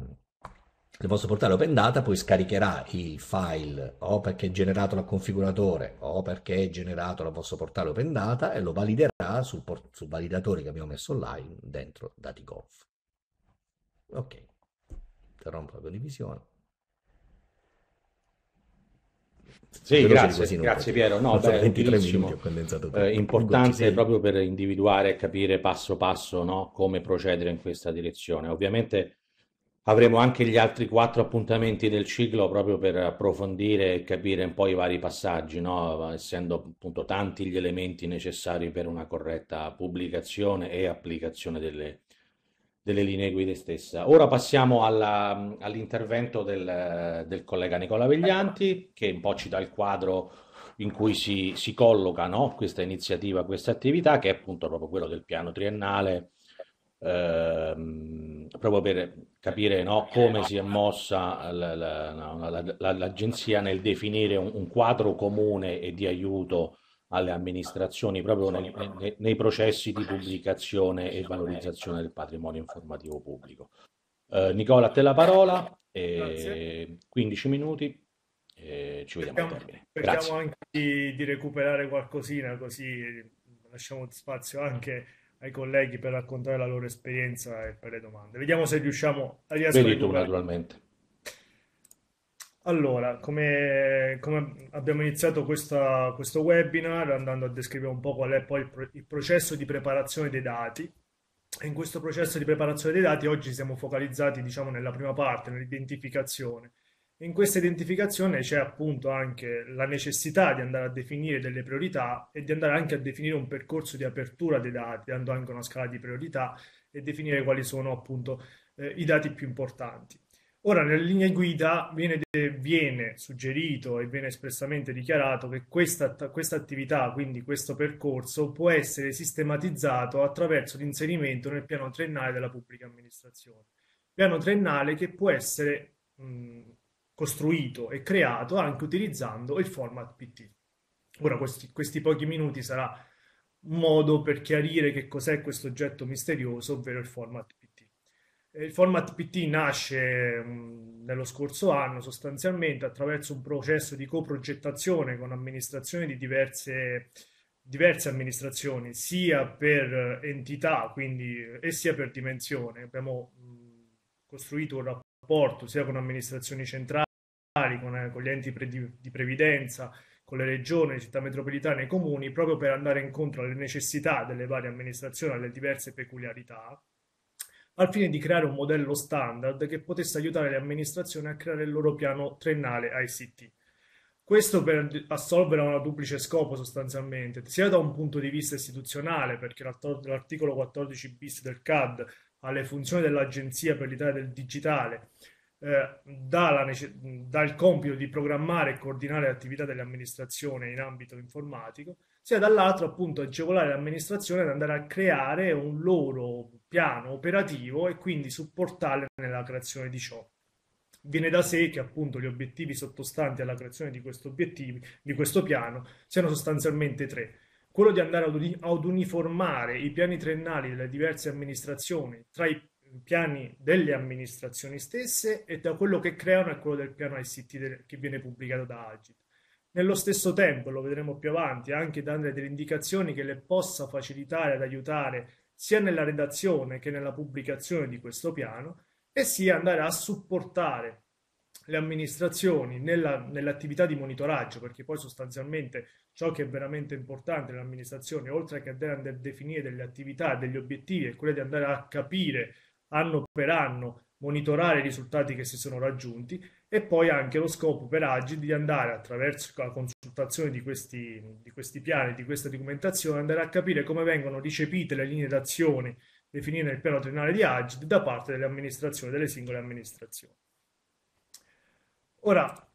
del vostro portale Open Data poi scaricherà i file o perché è generato dal configuratore o perché è generato dal vostro portale Open Data e lo validerà sul, sul validatore che abbiamo messo online dentro DatiGolf. Ok, interrompo la condivisione. Sì, grazie, così, grazie cioè, Piero. No, beh, 23 minuti ho condensato tutto. Eh, importante proprio per individuare e capire passo passo no, come procedere in questa direzione. Ovviamente avremo anche gli altri quattro appuntamenti del ciclo proprio per approfondire e capire un po' i vari passaggi, no? essendo appunto tanti gli elementi necessari per una corretta pubblicazione e applicazione delle delle linee guida stessa. Ora passiamo alla, all'intervento del, del, collega Nicola Veglianti che un po' ci dà il quadro in cui si, si colloca no? questa iniziativa, questa attività che è appunto proprio quello del piano triennale, ehm, proprio per capire no, come si è mossa la, la, la, l'agenzia nel definire un, un quadro comune e di aiuto alle amministrazioni proprio nei, nei, processi di pubblicazione e valorizzazione del patrimonio informativo pubblico. Eh, Nicola, a te la parola, eh, 15 minuti. Eh, ci vediamo cerchiamo, cerchiamo anche di, di, recuperare qualcosina così lasciamo spazio anche ai colleghi per raccontare la loro esperienza e per le domande. Vediamo se riusciamo a riascoltare. Vedi tu naturalmente. Allora, come, come abbiamo iniziato questa- questo webinar andando a descrivere un po' qual è poi il, pro- il processo di preparazione dei dati, e in questo processo di preparazione dei dati oggi siamo focalizzati, diciamo, nella prima parte, nell'identificazione. In questa identificazione c'è appunto anche la necessità di andare a definire delle priorità e di andare anche a definire un percorso di apertura dei dati, dando anche una scala di priorità e definire quali sono appunto eh, i dati più importanti. Ora, nelle linee guida viene, viene, suggerito e viene espressamente dichiarato che questa, questa, attività, quindi questo percorso, può essere sistematizzato attraverso l'inserimento nel piano triennale della pubblica amministrazione. Piano triennale che può essere mh, mhmm, costruito e creato anche utilizzando il format PT. Ora, questi, questi pochi minuti sarà un modo per chiarire che cos'è questo oggetto misterioso, ovvero il format PT. Il format PT nasce mm, nello scorso anno sostanzialmente attraverso un processo di coprogettazione con amministrazioni di diverse, diverse amministrazioni, sia per entità quindi, e sia per dimensione. Abbiamo mm, costruito un rapporto sia con amministrazioni centrali, con, eh, con gli enti pre, di previdenza, con le regioni, le città metropolitane e i comuni, proprio per andare incontro alle necessità delle varie amministrazioni, alle diverse peculiarità al fine di creare un modello standard che potesse aiutare le amministrazioni a creare il loro piano triennale ICT. Questo per assolvere a un duplice scopo sostanzialmente, sia da un punto di vista istituzionale, perché l'articolo 14 bis del CAD alle funzioni dell'Agenzia per l'Italia del Digitale eh, dà, la, dà il compito di programmare e coordinare le attività delle amministrazioni in ambito informatico, sia dall'altro appunto agevolare l'amministrazione ad andare a creare un loro piano operativo e quindi supportarle nella creazione di ciò. Viene da sé che appunto gli obiettivi sottostanti alla creazione di questo, obiettivi, di questo piano siano sostanzialmente tre. Quello di andare ad uniformare i piani triennali delle diverse amministrazioni tra i piani delle amministrazioni stesse e da quello che creano è quello del piano ICT che viene pubblicato da Agit nello stesso tempo, lo vedremo più avanti, anche dando delle indicazioni che le possa facilitare ad aiutare sia nella redazione che nella pubblicazione di questo piano e sia andare a supportare le amministrazioni nella, nell'attività di monitoraggio, perché poi sostanzialmente ciò che è veramente importante nell'amministrazione, oltre che andare a definire delle attività, e degli obiettivi, è quello di andare a capire anno per anno, monitorare i risultati che si sono raggiunti e poi anche lo scopo per Agid di andare attraverso la consultazione di questi, di questi piani, di questa documentazione, andare a capire come vengono ricepite le linee d'azione definite nel piano triennale di Agid da parte delle amministrazioni, delle singole amministrazioni. Ora,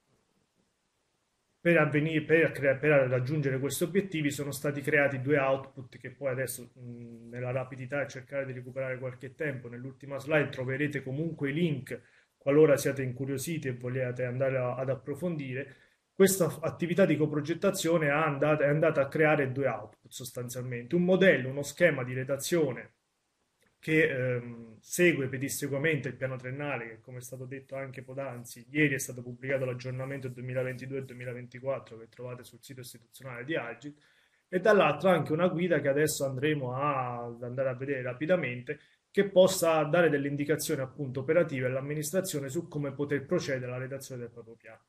per, avvenire, per, cre- per, raggiungere questi obiettivi sono stati creati due output che poi adesso mh, nella rapidità e cercare di recuperare qualche tempo, nell'ultima slide troverete comunque i link qualora siate incuriositi e vogliate andare a, ad approfondire, questa attività di coprogettazione è andata, è andata a creare due output sostanzialmente, un modello, uno schema di redazione che ehm, segue pedissequamente il piano triennale che come è stato detto anche Podanzi ieri è stato pubblicato l'aggiornamento 2022-2024 che trovate sul sito istituzionale di Agit e dall'altro anche una guida che adesso andremo a, ad andare a vedere rapidamente che possa dare delle indicazioni appunto operative all'amministrazione su come poter procedere alla redazione del proprio piano.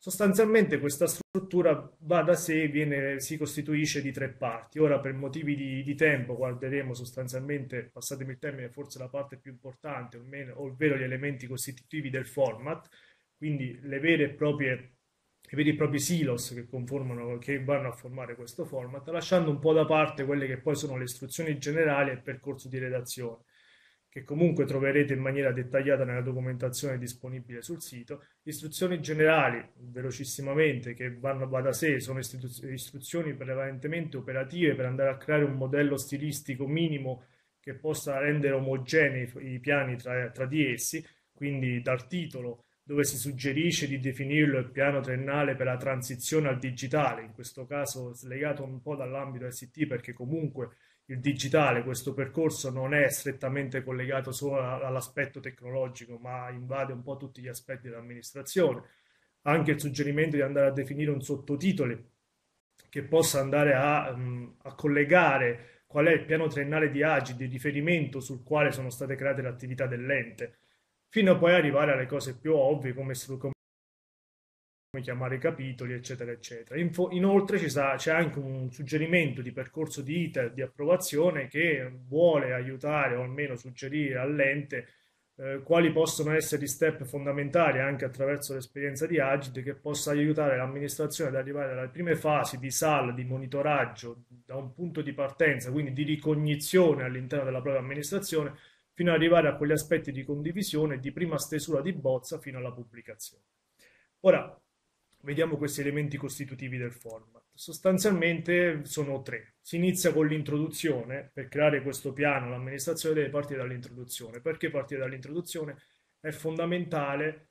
Sostanzialmente questa struttura va da sé, viene, si costituisce di tre parti. Ora per motivi di, di, tempo guarderemo sostanzialmente, passatemi il termine, forse la parte più importante, ovvero gli elementi costitutivi del format, quindi le vere e proprie i veri e propri silos che, che vanno a formare questo format, lasciando un po' da parte quelle che poi sono le istruzioni generali e il percorso di redazione che comunque troverete in maniera dettagliata nella documentazione disponibile sul sito, istruzioni generali, velocissimamente, che vanno da sé, sono istruzioni prevalentemente operative per andare a creare un modello stilistico minimo che possa rendere omogenei i piani tra, tra di essi, quindi dal titolo dove si suggerisce di definirlo il piano triennale per la transizione al digitale, in questo caso slegato un po' dall'ambito ST perché comunque il digitale, questo percorso non è strettamente collegato solo all'aspetto tecnologico, ma invade un po' tutti gli aspetti dell'amministrazione. Anche il suggerimento di andare a definire un sottotitolo che possa andare a, a collegare qual è il piano triennale di Agi, di riferimento sul quale sono state create le attività dell'ente, fino a poi arrivare alle cose più ovvie come, come come chiamare i capitoli, eccetera, eccetera. Info, inoltre sta, c'è anche un suggerimento di percorso di ITER di approvazione che vuole aiutare o almeno suggerire all'ente eh, quali possono essere gli step fondamentali anche attraverso l'esperienza di Agid che possa aiutare l'amministrazione ad arrivare alle prime fasi di SAL, di monitoraggio, da un punto di partenza, quindi di ricognizione all'interno della propria amministrazione, fino ad arrivare a quegli aspetti di condivisione, di prima stesura di bozza fino alla pubblicazione. Ora, vediamo questi elementi costitutivi del format. Sostanzialmente sono tre. Si inizia con l'introduzione, per creare questo piano l'amministrazione deve partire dall'introduzione. Perché partire dall'introduzione? È fondamentale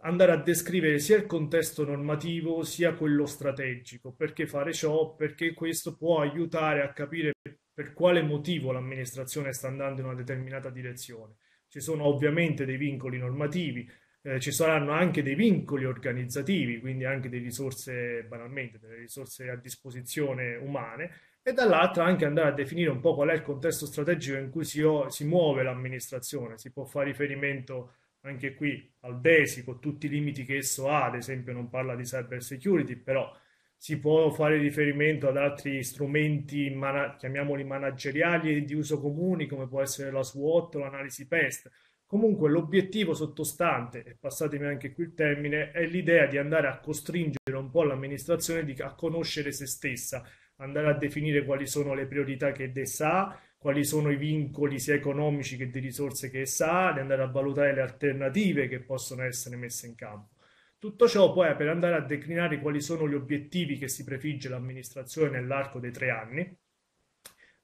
andare a descrivere sia il contesto normativo sia quello strategico. Perché fare ciò? Perché questo può aiutare a capire per quale motivo l'amministrazione sta andando in una determinata direzione. Ci sono ovviamente dei vincoli normativi, eh, ci saranno anche dei vincoli organizzativi, quindi anche delle risorse, banalmente, delle risorse a disposizione umane, e dall'altra anche andare a definire un po' qual è il contesto strategico in cui si, si muove l'amministrazione. Si può fare riferimento anche qui al DESI con tutti i limiti che esso ha, ad esempio non parla di cyber security, però si può fare riferimento ad altri strumenti, chiamiamoli manageriali e di uso comuni, come può essere la SWOT o l'analisi PEST Comunque l'obiettivo sottostante, e passatemi anche qui il termine, è l'idea di andare a costringere un po' l'amministrazione a conoscere se stessa, andare a definire quali sono le priorità che essa ha, quali sono i vincoli sia economici che di risorse che essa ha, di andare a valutare le alternative che possono essere messe in campo. Tutto ciò poi è per andare a declinare quali sono gli obiettivi che si prefigge l'amministrazione nell'arco dei tre anni,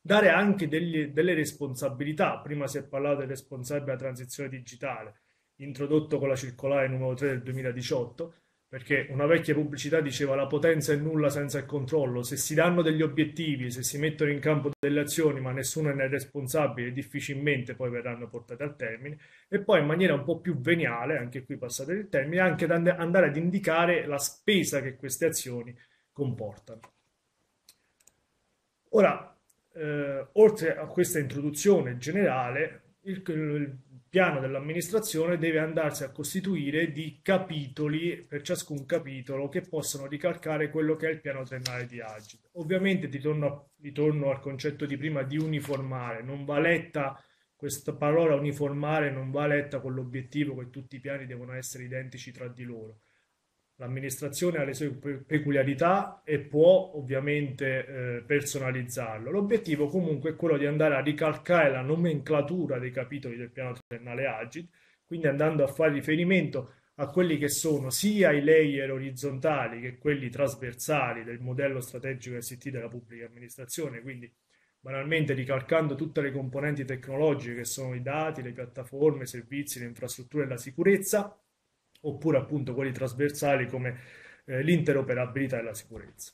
dare anche degli, delle responsabilità. Prima si è parlato del responsabile della transizione digitale, introdotto con la circolare numero 3 del 2018, perché una vecchia pubblicità diceva la potenza è nulla senza il controllo. Se si danno degli obiettivi, se si mettono in campo delle azioni, ma nessuno ne è responsabile, difficilmente poi verranno portate al termine. E poi in maniera un po' più veniale, anche qui passate il termine, anche andare ad indicare la spesa che queste azioni comportano. Ora, eh, oltre a questa introduzione generale, il, il piano dell'amministrazione deve andarsi a costituire di capitoli per ciascun capitolo che possano ricalcare quello che è il piano triennale di Agit. Ovviamente ritorno, ritorno al concetto di prima di uniformare, non va letta questa parola uniformare, non va letta con l'obiettivo che tutti i piani devono essere identici tra di loro L'amministrazione ha le sue peculiarità e può ovviamente eh, personalizzarlo. L'obiettivo comunque è quello di andare a ricalcare la nomenclatura dei capitoli del piano triennale Agit, quindi andando a fare riferimento a quelli che sono sia i layer orizzontali che quelli trasversali del modello strategico ST della pubblica amministrazione, quindi banalmente ricalcando tutte le componenti tecnologiche che sono i dati, le piattaforme, i servizi, le infrastrutture e la sicurezza, oppure appunto quelli trasversali come eh, l'interoperabilità e la sicurezza.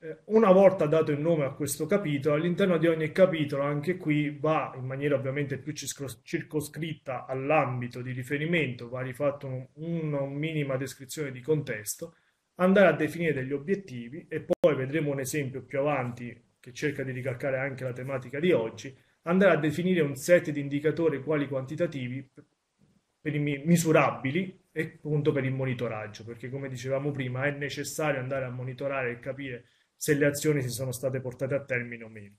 Eh, una volta dato il nome a questo capitolo, all'interno di ogni capitolo, anche qui va in maniera ovviamente più circoscritta all'ambito di riferimento, va rifatto un, una minima descrizione di contesto, andare a definire degli obiettivi e poi vedremo un esempio più avanti che cerca di ricalcare anche la tematica di oggi, andare a definire un set di indicatori quali quantitativi per misurabili e appunto per il monitoraggio, perché come dicevamo prima è necessario andare a monitorare e capire se le azioni si sono state portate a termine o meno.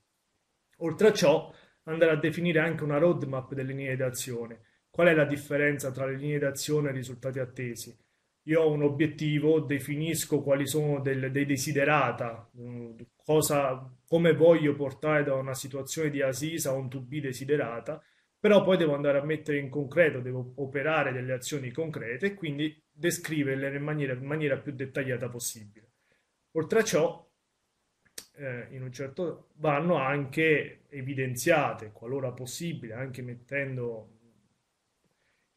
Oltre a ciò, andare a definire anche una roadmap delle linee d'azione. Qual è la differenza tra le linee d'azione e i risultati attesi? Io ho un obiettivo, definisco quali sono del, dei desiderata, mm, cosa, come voglio portare da una situazione di asisa a un to be desiderata però poi devo andare a mettere in concreto, devo operare delle azioni concrete e quindi descriverle in maniera, in maniera più dettagliata possibile. Oltre a ciò, eh, in un certo vanno anche evidenziate, qualora possibile, anche mettendo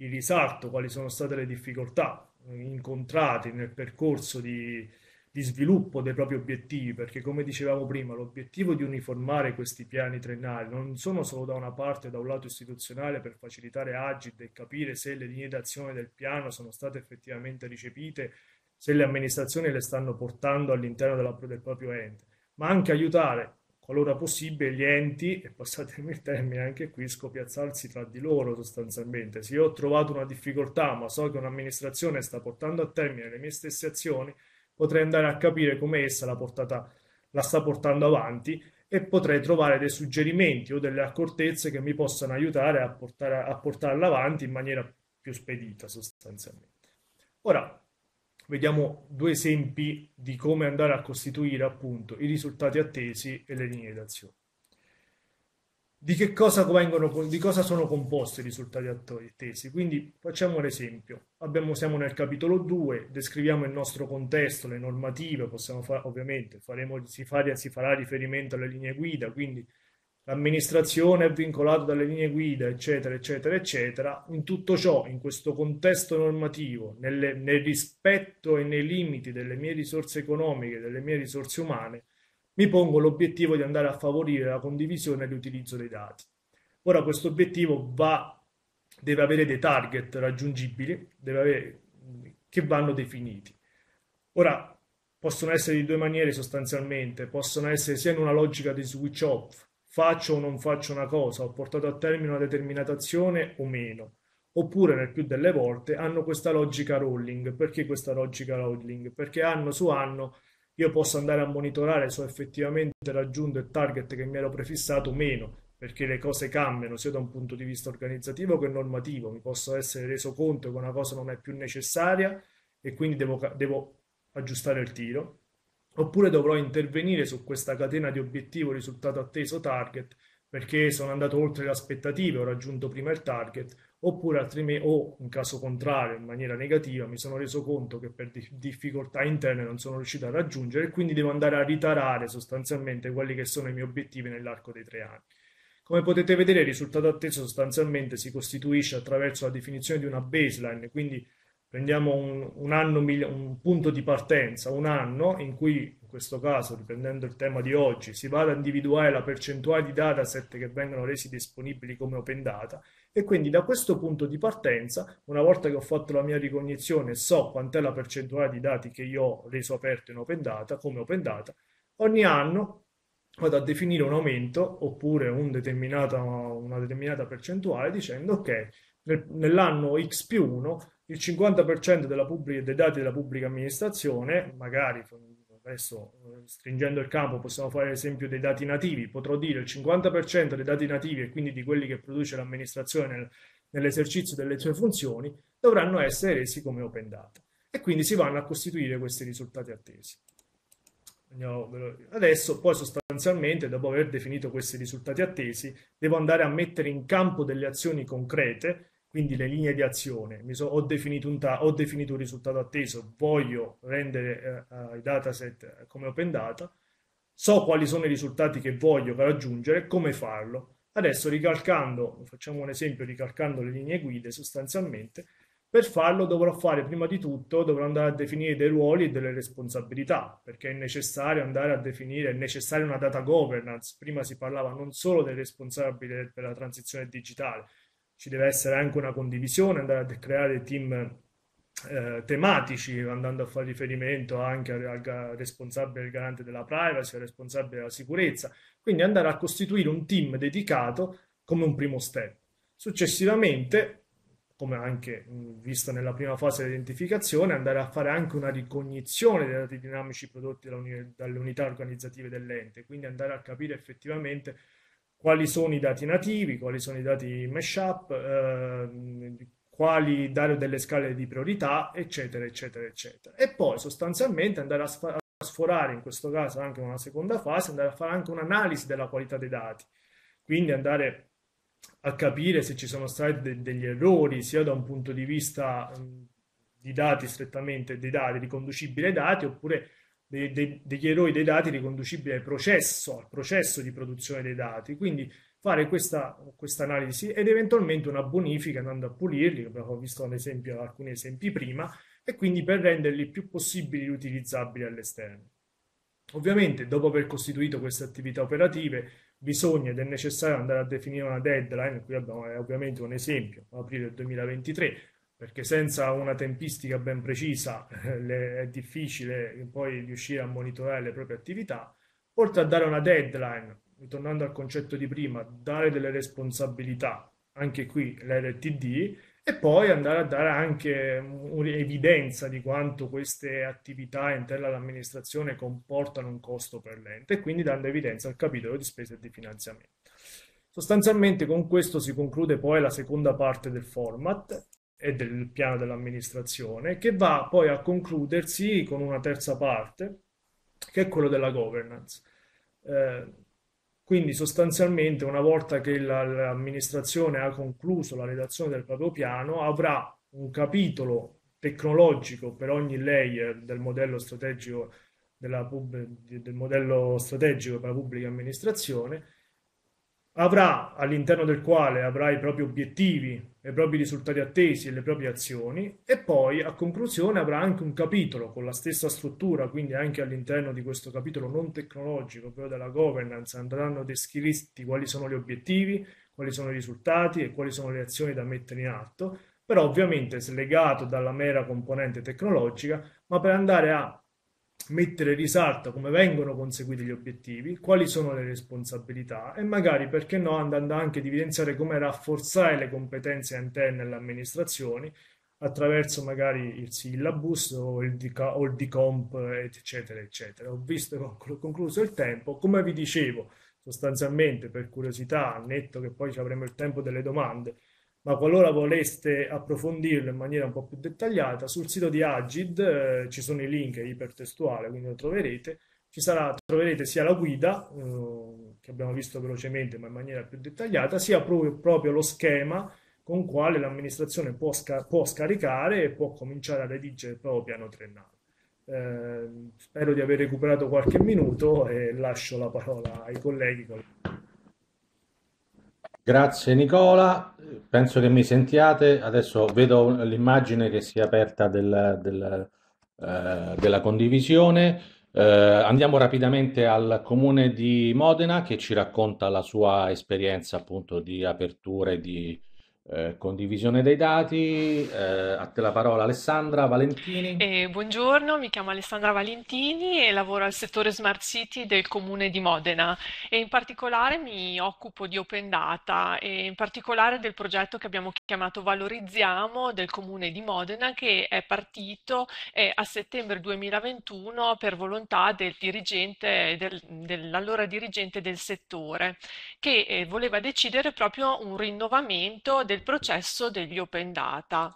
in risalto quali sono state le difficoltà incontrate nel percorso di, di sviluppo dei propri obiettivi, perché come dicevamo prima, l'obiettivo di uniformare questi piani triennali non sono solo da una parte da un lato istituzionale per facilitare Agid e capire se le linee d'azione del piano sono state effettivamente ricepite, se le amministrazioni le stanno portando all'interno della, del proprio ente, ma anche aiutare qualora possibile, gli enti, e passatemi il termine anche qui, scopiazzarsi tra di loro sostanzialmente. Se io ho trovato una difficoltà, ma so che un'amministrazione sta portando a termine le mie stesse azioni, potrei andare a capire come essa la, portata, la sta portando avanti e potrei trovare dei suggerimenti o delle accortezze che mi possano aiutare a, portare, a portarla avanti in maniera più spedita sostanzialmente. Ora, vediamo due esempi di come andare a costituire appunto i risultati attesi e le linee d'azione di, che cosa vengono, di cosa sono composti i risultati attesi. Quindi facciamo un esempio. Abbiamo, siamo nel capitolo 2, descriviamo il nostro contesto, le normative, possiamo fare, ovviamente faremo, si, farà, si farà riferimento alle linee guida, quindi l'amministrazione è vincolata dalle linee guida, eccetera, eccetera, eccetera. In tutto ciò, in questo contesto normativo, nelle, nel rispetto e nei limiti delle mie risorse economiche, delle mie risorse umane, mi pongo l'obiettivo di andare a favorire la condivisione e l'utilizzo dei dati. Ora questo obiettivo deve avere dei target raggiungibili avere, che vanno definiti. Ora possono essere di due maniere sostanzialmente, possono essere sia in una logica di switch off, faccio o non faccio una cosa, ho portato a termine una determinata azione o meno, oppure nel più delle volte hanno questa logica rolling. Perché questa logica rolling? Perché anno su anno io posso andare a monitorare se ho effettivamente raggiunto il target che mi ero prefissato o meno, perché le cose cambiano sia da un punto di vista organizzativo che normativo, mi posso essere reso conto che una cosa non è più necessaria e quindi devo, devo aggiustare il tiro, oppure dovrò intervenire su questa catena di obiettivo, risultato atteso, target, perché sono andato oltre le aspettative, ho raggiunto prima il target, oppure altrimenti, o in caso contrario, in maniera negativa, mi sono reso conto che per difficoltà interne non sono riuscito a raggiungere e quindi devo andare a ritarare sostanzialmente quelli che sono i miei obiettivi nell'arco dei tre anni. Come potete vedere, il risultato atteso sostanzialmente si costituisce attraverso la definizione di una baseline, quindi prendiamo un, un, anno, un punto di partenza, un anno in cui, in questo caso, riprendendo il tema di oggi, si va ad individuare la percentuale di dataset che vengono resi disponibili come open data e quindi da questo punto di partenza, una volta che ho fatto la mia ricognizione, so quant'è la percentuale di dati che io ho reso aperto in open data, come open data, ogni anno vado a definire un aumento oppure un una determinata percentuale dicendo ok, nel, nell'anno x più 1 il 50% dei dati della pubblica amministrazione, magari adesso eh, stringendo il campo possiamo fare l'esempio dei dati nativi, potrò dire il 50% dei dati nativi e quindi di quelli che produce l'amministrazione nel, nell'esercizio delle sue funzioni dovranno essere resi come open data e quindi si vanno a costituire questi risultati attesi. Adesso poi sostanzialmente dopo aver definito questi risultati attesi devo andare a mettere in campo delle azioni concrete quindi le linee di azione, so, ho, definito ta- ho, definito un risultato atteso, voglio rendere eh, eh i dataset eh, come open data, so quali sono i risultati che voglio raggiungere, come farlo. Adesso ricalcando, facciamo un esempio ricalcando le linee guide sostanzialmente, per farlo dovrò fare prima di tutto, dovrò andare a definire dei ruoli e delle responsabilità, perché è necessario andare a definire, è necessaria una data governance, prima si parlava non solo del responsabile per la transizione digitale, ci deve essere anche una condivisione, andare a creare team eh, tematici, andando a fare riferimento anche al, al responsabile del garante della privacy, al responsabile della sicurezza. Quindi andare a costituire un team dedicato come un primo step. Successivamente, come anche mm, visto nella prima fase di identificazione, andare a fare anche una ricognizione dei dati dinamici prodotti dalle unità organizzative dell'ente, quindi andare a capire effettivamente quali sono i dati nativi, quali sono i dati mashup, eh, quali dare delle scale di priorità, eccetera, eccetera, eccetera. E poi sostanzialmente andare a, sf- a sforare, in questo caso anche una seconda fase, andare a fare anche un'analisi della qualità dei dati, quindi andare a capire se ci sono stati de- degli errori, sia da un punto di vista mh, ehm, di dati strettamente, dei dati, riconducibili ai dati, oppure dei, dei, degli eroi dei dati riconducibili al processo, al processo di produzione dei dati. Quindi fare questa analisi ed eventualmente una bonifica andando a pulirli, abbiamo visto esempio, alcuni esempi prima, e quindi per renderli più possibili utilizzabili all'esterno. Ovviamente, dopo aver costituito queste attività operative, bisogna ed è necessario andare a definire una deadline, qui abbiamo eh, ovviamente un esempio, aprile 2023, perché senza una tempistica ben precisa eh, le, è difficile poi riuscire a monitorare le proprie attività, oltre a dare una deadline, ritornando al concetto di prima, dare delle responsabilità, anche qui l'RTD, e poi andare a dare anche un'evidenza di quanto queste attività interne all'amministrazione comportano un costo per l'ente, e quindi dando evidenza al capitolo di spese e di finanziamento. Sostanzialmente con questo si conclude poi la seconda parte del format e del piano dell'amministrazione, che va poi a concludersi con una terza parte, che è quello della governance. Eh, quindi sostanzialmente una volta che l'amministrazione ha concluso la redazione del proprio piano, avrà un capitolo tecnologico per ogni layer del modello strategico, della, del modello strategico per la pubblica amministrazione avrà all'interno del quale avrà i propri obiettivi, i propri risultati attesi e le proprie azioni e poi a conclusione avrà anche un capitolo con la stessa struttura, quindi anche all'interno di questo capitolo non tecnologico, quello della governance, andranno descritti quali sono gli obiettivi, quali sono i risultati e quali sono le azioni da mettere in atto, però ovviamente slegato dalla mera componente tecnologica, ma per andare a mettere in risalto come vengono conseguiti gli obiettivi, quali sono le responsabilità e magari, perché no, andando anche ad evidenziare come rafforzare le competenze interne alle amministrazioni attraverso magari il syllabus o il, DCA, o il DCOMP, eccetera, eccetera. Ho visto conclu- concluso il tempo, come vi dicevo, sostanzialmente per curiosità, netto che poi ci avremo il tempo delle domande, ma qualora voleste approfondirlo in maniera un po' più dettagliata, sul sito di Agid eh, ci sono i link, è ipertestuale, quindi lo troverete, ci sarà, troverete sia la guida, eh, che abbiamo visto velocemente ma in maniera più dettagliata, sia proprio, proprio lo schema con quale l'amministrazione può, sca- può, scaricare e può cominciare a redigere il proprio piano triennale. Eh, spero di aver recuperato qualche minuto e lascio la parola ai colleghi. Grazie Nicola penso che mi sentiate. Adesso vedo l'immagine che si è aperta del- del, eh, della condivisione. Eh, andiamo rapidamente al comune di Modena che ci racconta la sua esperienza appunto di apertura e di eh, condivisione dei dati, eh, a te la parola Alessandra Valentini. Eh, buongiorno, mi chiamo Alessandra Valentini e lavoro al settore Smart City del comune di Modena e in particolare mi occupo di Open Data e in particolare del progetto che abbiamo chiamato Valorizziamo del comune di Modena che è partito eh, a settembre 2021 per volontà del dirigente, del, dell'allora dirigente del settore che eh, voleva decidere proprio un rinnovamento del processo degli open data.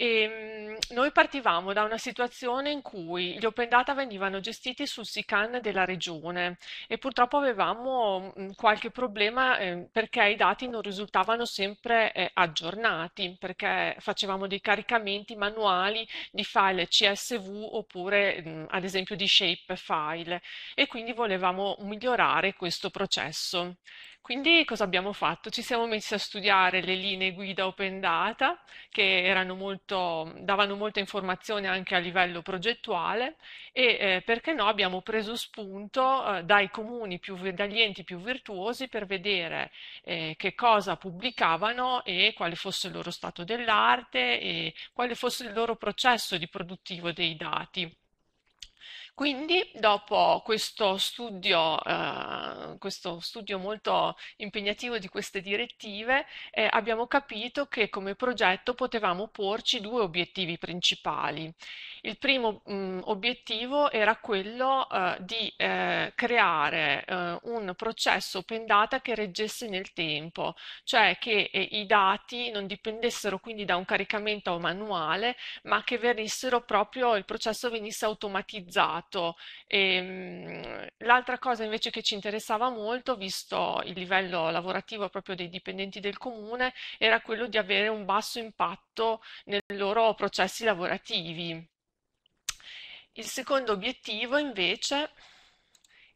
E, ehm, noi partivamo da una situazione in cui gli open data venivano gestiti sul SICAN della regione e purtroppo avevamo qualche problema ehm, perché i dati non risultavano sempre eh, aggiornati, perché facevamo dei caricamenti manuali di file CSV oppure ad esempio di shapefile e quindi volevamo migliorare questo processo. Quindi cosa abbiamo fatto? Ci siamo messi a studiare le linee guida open data che molto, davano molta informazione anche a livello progettuale e eh, perché no abbiamo preso spunto eh, dai comuni, più, dagli enti più virtuosi per vedere eh, che cosa pubblicavano e quale fosse il loro stato dell'arte e quale fosse il loro processo di produttivo dei dati. Quindi dopo questo studio, eh, questo studio molto impegnativo di queste direttive eh, abbiamo capito che come progetto potevamo porci due obiettivi principali. Il primo mh, mm, obiettivo era quello eh, di eh, creare eh, un processo open data che reggesse nel tempo, cioè che eh, i dati non dipendessero quindi da un caricamento manuale ma che venissero proprio, il processo venisse automatizzato fatto. Ehm, l'altra cosa invece che ci interessava molto, visto il livello lavorativo proprio dei dipendenti del comune, era quello di avere un basso impatto nei loro processi lavorativi. Il secondo obiettivo invece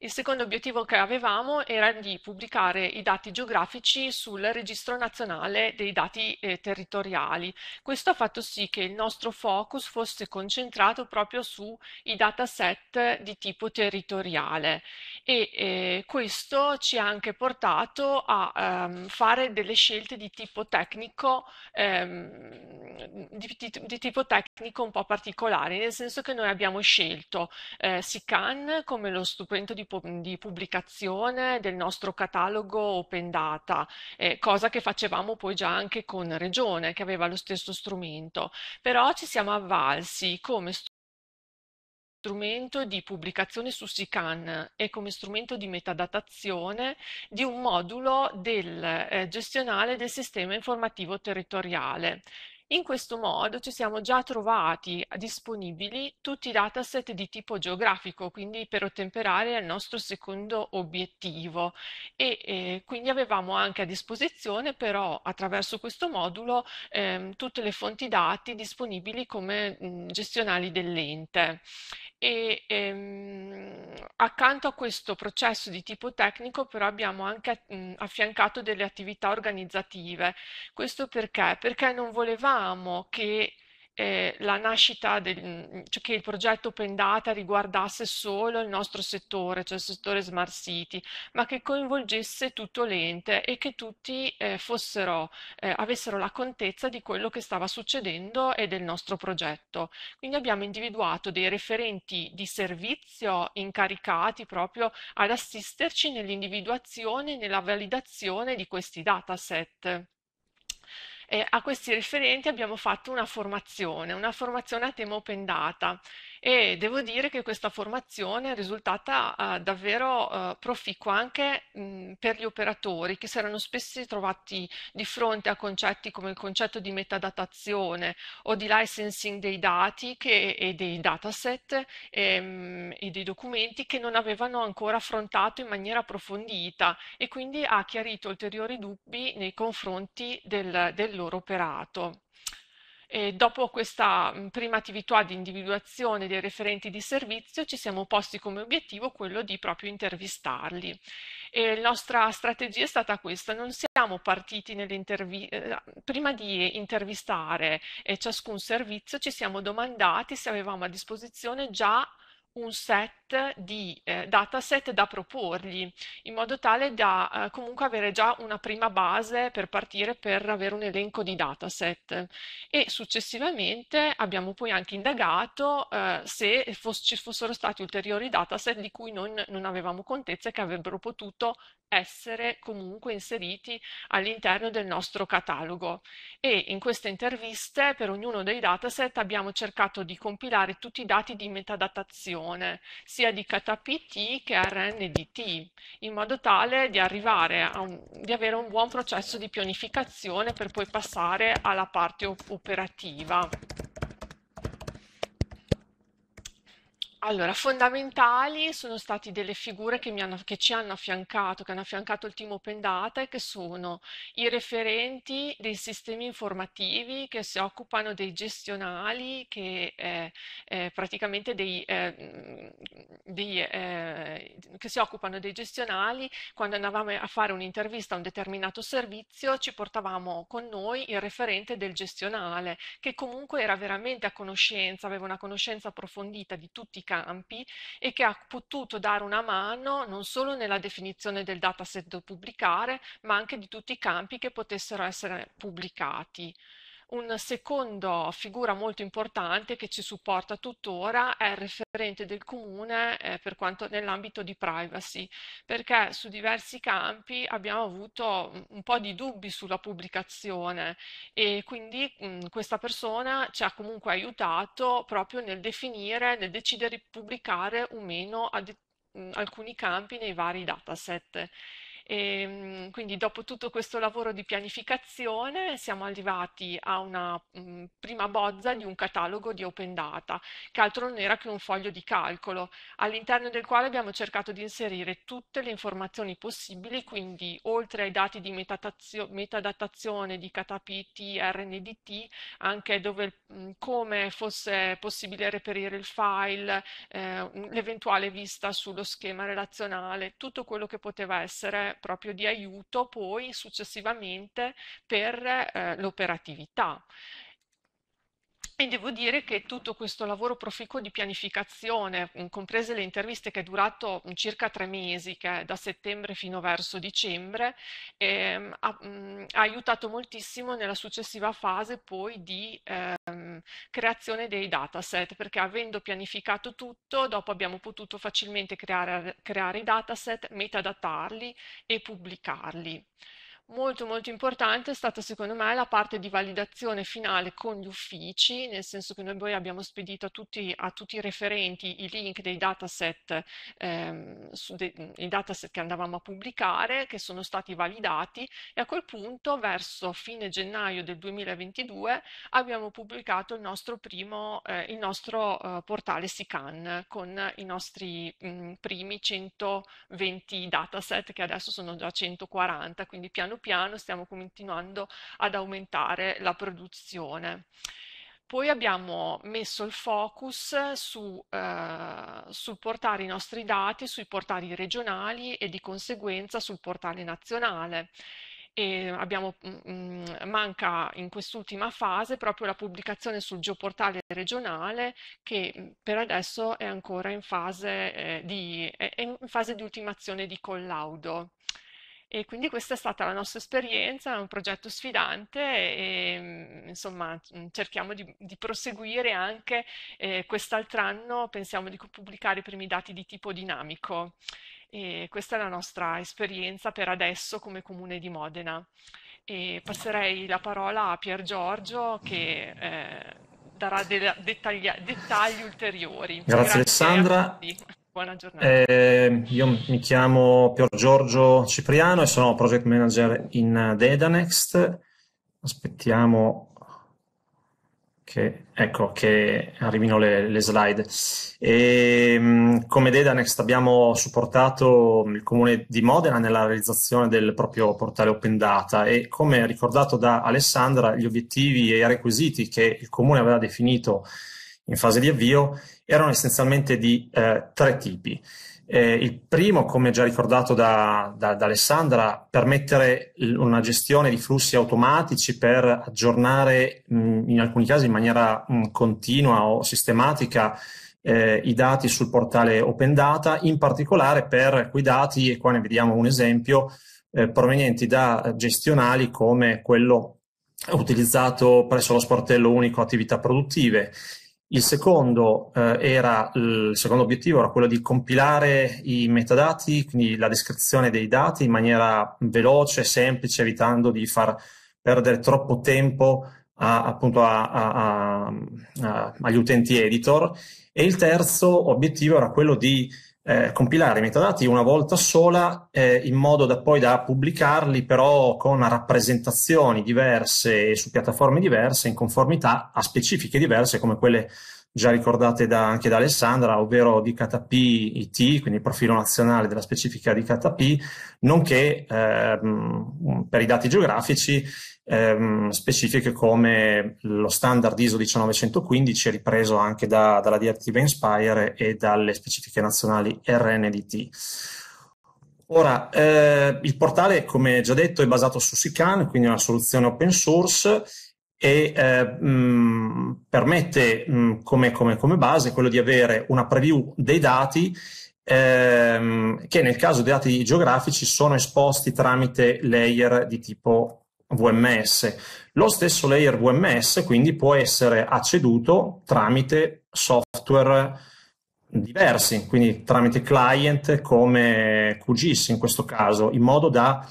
il secondo obiettivo che avevamo era di pubblicare i dati geografici sul registro nazionale dei dati eh, territoriali. Questo ha fatto sì che il nostro focus fosse concentrato proprio sui dataset di tipo territoriale e eh, questo ci ha anche portato a ehm, fare delle scelte di tipo tecnico ehm, di, di, di, tipo tecnico un po' particolari, nel senso che noi abbiamo scelto eh, SICAN come lo strumento di Mhmm, di pubblicazione del nostro catalogo open data, eh, cosa che facevamo poi già anche con Regione che aveva lo stesso strumento, però ci siamo avvalsi come strumento di pubblicazione su SICAN e come strumento di metadatazione di un modulo del, eh, gestionale del sistema informativo territoriale. In questo modo ci siamo già trovati eh, disponibili tutti i dataset di tipo geografico, quindi per ottemperare al nostro secondo obiettivo e eh, quindi avevamo anche a disposizione però attraverso questo modulo ehm, tutte le fonti dati disponibili come mh, mm, gestionali dell'ente. E, ehm, accanto a questo processo di tipo tecnico però abbiamo anche mh, mm, affiancato delle attività organizzative. Questo perché? Perché non volevamo pensiamo che eh, la nascita, del, cioè che il progetto Open Data riguardasse solo il nostro settore, cioè il settore Smart City, ma che coinvolgesse tutto l'ente e che tutti eh, fossero, eh, avessero la contezza di quello che stava succedendo e del nostro progetto. Quindi abbiamo individuato dei referenti di servizio incaricati proprio ad assisterci nell'individuazione e nella validazione di questi dataset eh, a questi referenti abbiamo fatto una formazione, una formazione a tema open data e devo dire che questa formazione è risultata eh, davvero eh, proficua anche mh, per gli operatori che si erano spesso trovati di fronte a concetti come il concetto di metadatazione o di licensing dei dati che, e dei dataset ehm, e dei documenti che non avevano ancora affrontato in maniera approfondita e quindi ha chiarito ulteriori dubbi nei confronti del, del loro operato. E dopo questa mhmm, prima attività di individuazione dei referenti di servizio ci siamo posti come obiettivo quello di proprio intervistarli. E la nostra strategia è stata questa, non siamo partiti nell'intervista, ehm, prima di intervistare ciascun servizio ci siamo domandati se avevamo a disposizione già un set di eh, dataset da proporgli, in modo tale da eh, comunque avere già una prima base per partire per avere un elenco di dataset. E successivamente abbiamo poi anche indagato eh, se foss ci fossero stati ulteriori dataset di cui noi non avevamo contezza e che avrebbero potuto essere comunque inseriti all'interno del nostro catalogo e in queste interviste per ognuno dei dataset abbiamo cercato di compilare tutti i dati di metadatazione, sia sia di KTPT che RNDT, in modo tale di arrivare a un, di avere un buon processo di pianificazione per poi passare alla parte operativa. Allora, fondamentali sono stati delle figure che, hanno, che, ci hanno affiancato, che hanno affiancato il team Open Data e che sono i referenti dei sistemi informativi che si occupano dei gestionali, che eh, eh, praticamente dei, ehm, eh, dei, che si occupano dei gestionali. Quando andavamo a fare un'intervista a un determinato servizio ci portavamo con noi il referente del gestionale, che comunque era veramente a conoscenza, aveva una conoscenza approfondita di tutti i campi e che ha potuto dare una mano non solo nella definizione del dataset da pubblicare, ma anche di tutti i campi che potessero essere pubblicati. Un secondo figura molto importante che ci supporta tuttora è il referente del comune eh, per quanto nell'ambito di privacy, perché su diversi campi abbiamo avuto mhmm, un po' di dubbi sulla pubblicazione e quindi mh, mhmm, questa persona ci ha comunque aiutato proprio nel definire, nel decidere di pubblicare o meno ad, mh, mhmm, alcuni campi nei vari dataset. E, ehm, quindi dopo tutto questo lavoro di pianificazione siamo arrivati a una mh, mm, prima bozza di un catalogo di Open Data, che altro non era che un foglio di calcolo, all'interno del quale abbiamo cercato di inserire tutte le informazioni possibili, quindi oltre ai dati di metadatazione di KPT, RNDT, anche dove, mh, mm, come fosse possibile reperire il file, eh, l'eventuale vista sullo schema relazionale, tutto quello che poteva essere eh, proprio di aiuto poi successivamente per eh, l'operatività. E devo dire che tutto questo lavoro proficuo di pianificazione, comprese le interviste, che è durato circa tre mesi, che è da settembre fino verso dicembre, ehm, ha, mh, ha, aiutato moltissimo nella successiva fase poi di ehm, creazione dei dataset, perché avendo pianificato tutto, dopo abbiamo potuto facilmente creare, creare i dataset, metadatarli e pubblicarli molto molto importante è stata secondo me la parte di validazione finale con gli uffici, nel senso che noi abbiamo spedito a tutti, a tutti i referenti i link dei dataset, ehm, de, i dataset che andavamo a pubblicare, che sono stati validati e a quel punto verso fine gennaio del 2022 abbiamo pubblicato il nostro primo, eh, il nostro eh, portale SICAN con i nostri mh, mm, primi 120 dataset che adesso sono già 140, quindi piano piano piano stiamo continuando ad aumentare la produzione. Poi abbiamo messo il focus su, eh, sul portare i nostri dati sui portali regionali e di conseguenza sul portale nazionale. Abbiamo, mm, mm, manca in quest'ultima fase proprio la pubblicazione sul geoportale regionale che mm, per adesso è ancora in fase, eh, di, è in fase di ultimazione di collaudo. E quindi questa è stata la nostra esperienza, è un progetto sfidante e mm, insomma mm, cerchiamo di, di proseguire anche eh, quest'altro anno, pensiamo di pubblicare i primi dati di tipo dinamico. E questa è la nostra esperienza per adesso come Comune di Modena. E passerei la parola a Pier Giorgio che eh, darà dettagli, dettagli ulteriori. Grazie, Grazie Alessandra. Buona giornata. Eh, io mi chiamo Pior Giorgio Cipriano e sono project manager in Dedanext. Aspettiamo che, ecco, che arrivino le, le slide. E, ehm, come Dedanext abbiamo supportato il comune di Modena nella realizzazione del proprio portale Open Data e come ricordato da Alessandra gli obiettivi e i requisiti che il comune aveva definito in fase di avvio erano essenzialmente di eh, tre tipi. Eh, il primo, come già ricordato da, da, da, Alessandra, permettere una gestione di flussi automatici per aggiornare mh, in alcuni casi in maniera mh, continua o sistematica eh, i dati sul portale Open Data, in particolare per quei dati, e qua ne vediamo un esempio, eh, provenienti da gestionali come quello utilizzato presso lo sportello unico attività produttive il secondo, eh, era, il secondo obiettivo era quello di compilare i metadati, quindi la descrizione dei dati in maniera veloce, semplice, evitando di far perdere troppo tempo a, appunto a, a, agli utenti editor. E il terzo obiettivo era quello di eh, compilare i metadati una volta sola eh, in modo da poi da pubblicarli però con rappresentazioni diverse su piattaforme diverse in conformità a specifiche diverse come quelle già ricordate da, anche da Alessandra, ovvero di KTP IT, quindi il profilo nazionale della specifica di KTP, nonché eh, per i dati geografici ehm, specifiche come lo standard ISO 1915 ripreso anche da, dalla direttiva Inspire e dalle specifiche nazionali RNDT. Ora, eh, il portale, come già detto, è basato su SICAN, quindi è una soluzione open source e eh, mh, mm, permette mh, mm, come, come, come, base quello di avere una preview dei dati ehm, che nel caso dei dati geografici sono esposti tramite layer di tipo VMS. Lo stesso layer VMS quindi può essere acceduto tramite software diversi, quindi tramite client come QGIS in questo caso, in modo da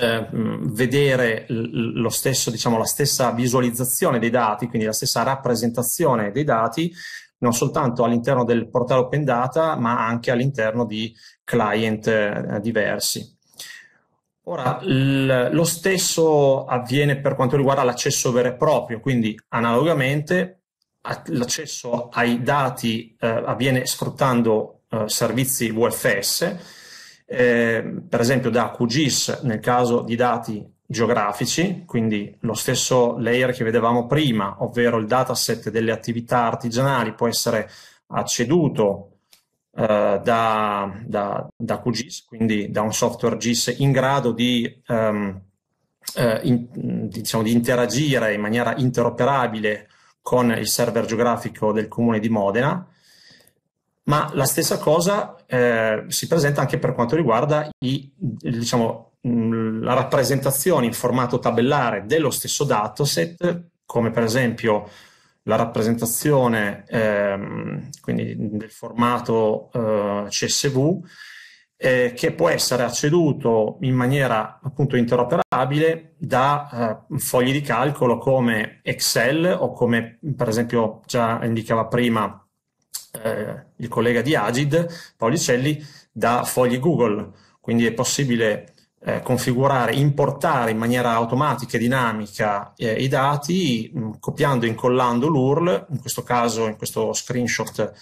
eh, vedere lo stesso, diciamo, la stessa visualizzazione dei dati, quindi la stessa rappresentazione dei dati, non soltanto all'interno del portale Open Data, ma anche all'interno di client eh, diversi. Ora, l- lo stesso avviene per quanto riguarda l'accesso vero e proprio, quindi analogamente a- l'accesso ai dati eh, avviene sfruttando eh, servizi VFS, eh, per esempio da QGIS nel caso di dati geografici, quindi lo stesso layer che vedevamo prima, ovvero il dataset delle attività artigianali può essere acceduto eh, da, da, da, QGIS, quindi da un software GIS in grado di, ehm, eh, in, diciamo, di interagire in maniera interoperabile con il server geografico del comune di Modena, ma la stessa cosa eh, si presenta anche per quanto riguarda i, diciamo, la rappresentazione in formato tabellare dello stesso dataset, come per esempio la rappresentazione ehm, quindi del formato eh, CSV eh, che può essere acceduto in maniera appunto interoperabile da eh, fogli di calcolo come Excel o come per esempio già indicava prima eh, il collega di Agid, Paolicelli, da fogli Google. Quindi è possibile eh, configurare, importare in maniera automatica e dinamica eh, i dati mh, mm, copiando e incollando l'URL, in questo caso in questo screenshot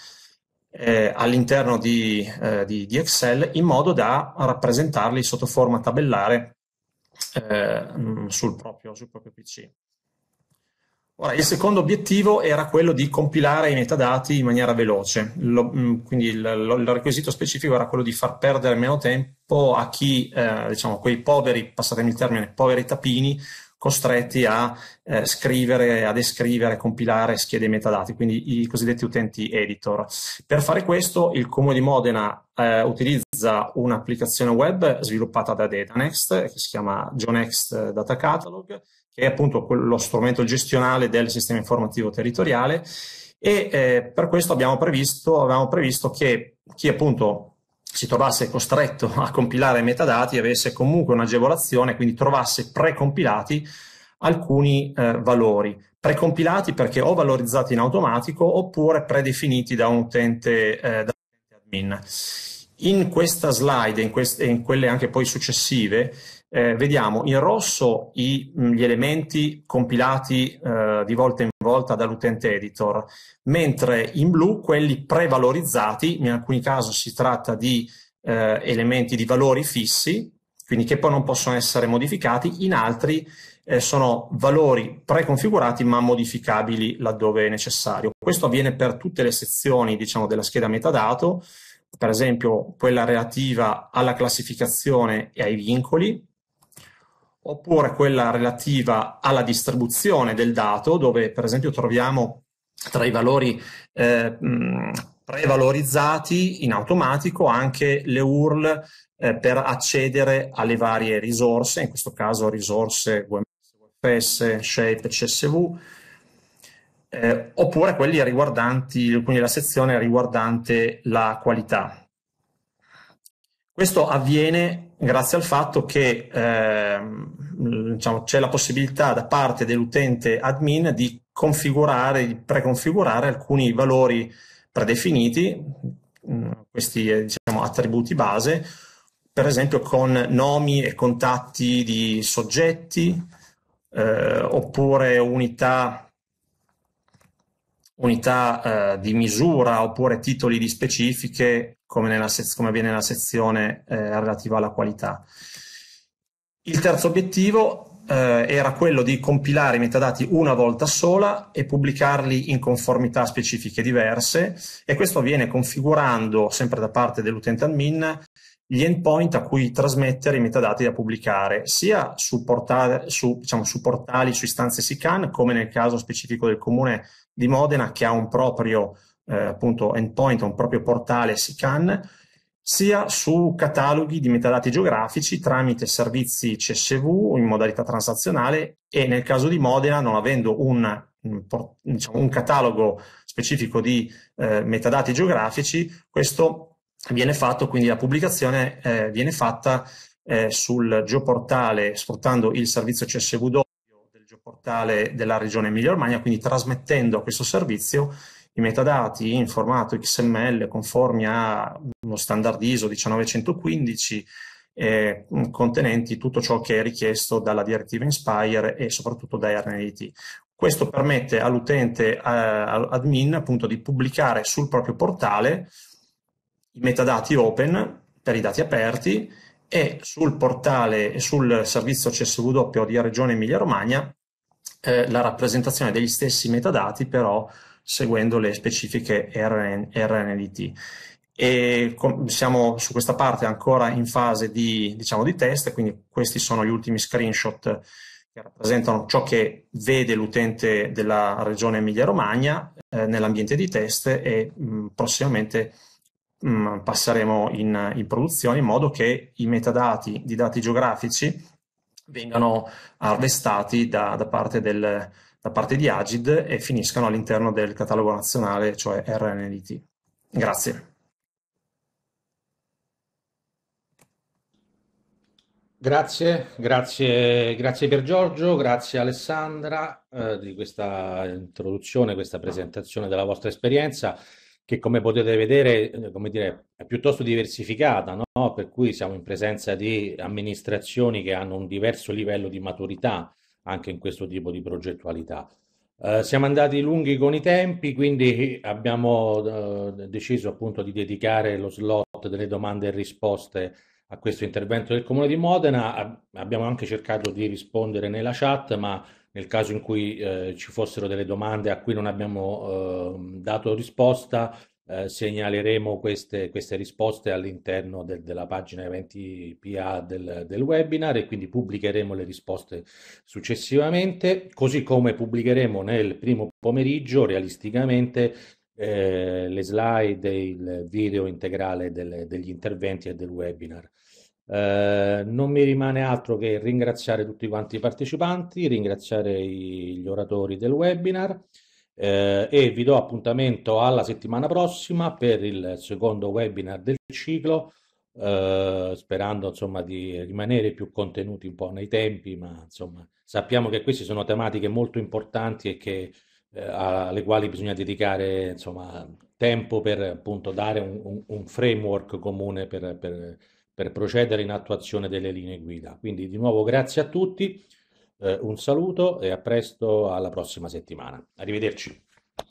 eh, all'interno di, eh, di, di, Excel, in modo da rappresentarli sotto forma tabellare mh, eh, mm, sul, proprio, sul proprio PC. Ora, il secondo obiettivo era quello di compilare i metadati in maniera veloce, lo, mm, quindi il, il, requisito specifico era quello di far perdere meno tempo a chi, eh, diciamo, quei poveri, passatemi il termine, poveri tapini costretti a eh, scrivere, a descrivere, compilare schede e metadati, quindi i cosiddetti utenti editor. Per fare questo il Comune di Modena eh, utilizza un'applicazione web sviluppata da Datanext che si chiama Jonext Data Catalog, che è appunto lo strumento gestionale del sistema informativo territoriale e eh, per questo abbiamo previsto, abbiamo previsto che chi appunto si trovasse costretto a compilare metadati avesse comunque un'agevolazione, quindi trovasse precompilati alcuni eh, valori, precompilati perché o valorizzati in automatico oppure predefiniti da un utente, eh, da admin. In questa slide e in, e in quelle anche poi successive eh, vediamo in rosso i, mm, gli elementi compilati eh, di volta in volta dall'utente editor, mentre in blu quelli prevalorizzati, in alcuni casi si tratta di eh, elementi di valori fissi, quindi che poi non possono essere modificati, in altri eh, sono valori preconfigurati ma modificabili laddove necessario. Questo avviene per tutte le sezioni diciamo, della scheda metadato, per esempio quella relativa alla classificazione e ai vincoli, oppure quella relativa alla distribuzione del dato, dove per esempio troviamo tra i valori eh, prevalorizzati in automatico anche le URL eh, per accedere alle varie risorse, in questo caso risorse WMS, WFS, Shape, CSV, eh, oppure quelli riguardanti, quindi la sezione riguardante la qualità. Questo avviene grazie al fatto che eh, diciamo, c'è la possibilità da parte dell'utente admin di configurare, di preconfigurare alcuni valori predefiniti, mm, questi eh, diciamo, attributi base, per esempio con nomi e contatti di soggetti, eh, oppure unità unità eh, di misura oppure titoli di specifiche come, nella sez- come avviene nella sezione eh, relativa alla qualità. Il terzo obiettivo eh, era quello di compilare i metadati una volta sola e pubblicarli in conformità specifiche diverse e questo avviene configurando sempre da parte dell'utente admin gli endpoint a cui trasmettere i metadati da pubblicare, sia su portali, su, diciamo, su portali, su istanze SICAN, come nel caso specifico del comune di Modena che ha un proprio eh, appunto endpoint, un proprio portale SICAN, sia su cataloghi di metadati geografici tramite servizi CSV in modalità transazionale e nel caso di Modena, non avendo un, diciamo, un catalogo specifico di eh, metadati geografici, questo viene fatto, quindi la pubblicazione eh, viene fatta eh, sul geoportale sfruttando il servizio CSV portale della regione Emilia-Romagna, quindi trasmettendo a questo servizio i metadati in formato XML conformi a uno standard ISO 1915 eh, contenenti tutto ciò che è richiesto dalla direttiva Inspire e soprattutto da RNIT. Questo permette all'utente eh, admin appunto di pubblicare sul proprio portale i metadati open per i dati aperti e sul portale e sul servizio CSW di Regione Emilia Romagna eh, la rappresentazione degli stessi metadati però seguendo le specifiche RN, RNDT. E com- siamo su questa parte ancora in fase di, diciamo, di test, quindi questi sono gli ultimi screenshot che rappresentano ciò che vede l'utente della regione Emilia-Romagna eh, nell'ambiente di test e mh, mm, prossimamente mh, mm, passeremo in, in produzione in modo che i metadati di dati geografici vengano arrestati da, da, parte del, da, parte di Agid e finiscano all'interno del catalogo nazionale, cioè RNDT. Grazie. Grazie, grazie, grazie per Giorgio, grazie Alessandra eh, di questa introduzione, questa presentazione della vostra esperienza che come potete vedere eh, come dire, è piuttosto diversificata, no? per cui siamo in presenza di amministrazioni che hanno un diverso livello di maturità anche in questo tipo di progettualità. Eh, siamo andati lunghi con i tempi, quindi abbiamo eh, deciso appunto di dedicare lo slot delle domande e risposte a questo intervento del Comune di Modena. Abbiamo anche cercato di rispondere nella chat, ma nel caso in cui eh, ci fossero delle domande a cui non abbiamo eh, dato risposta, eh, segnaleremo queste, queste, risposte all'interno de- della pagina eventi PA del, del, webinar e quindi pubblicheremo le risposte successivamente, così come pubblicheremo nel primo pomeriggio realisticamente eh, le slide e il video integrale del, degli interventi e del webinar. Eh, non mi rimane altro che ringraziare tutti quanti i partecipanti, ringraziare i, gli oratori del webinar eh, e vi do appuntamento alla settimana prossima per il secondo webinar del ciclo, eh, sperando insomma di rimanere più contenuti un po' nei tempi, ma insomma sappiamo che queste sono tematiche molto importanti e che, eh, alle quali bisogna dedicare insomma tempo per appunto dare un, un, un framework comune per, per per procedere in attuazione delle linee guida. Quindi di nuovo grazie a tutti, eh, un saluto e a presto alla prossima settimana. Arrivederci.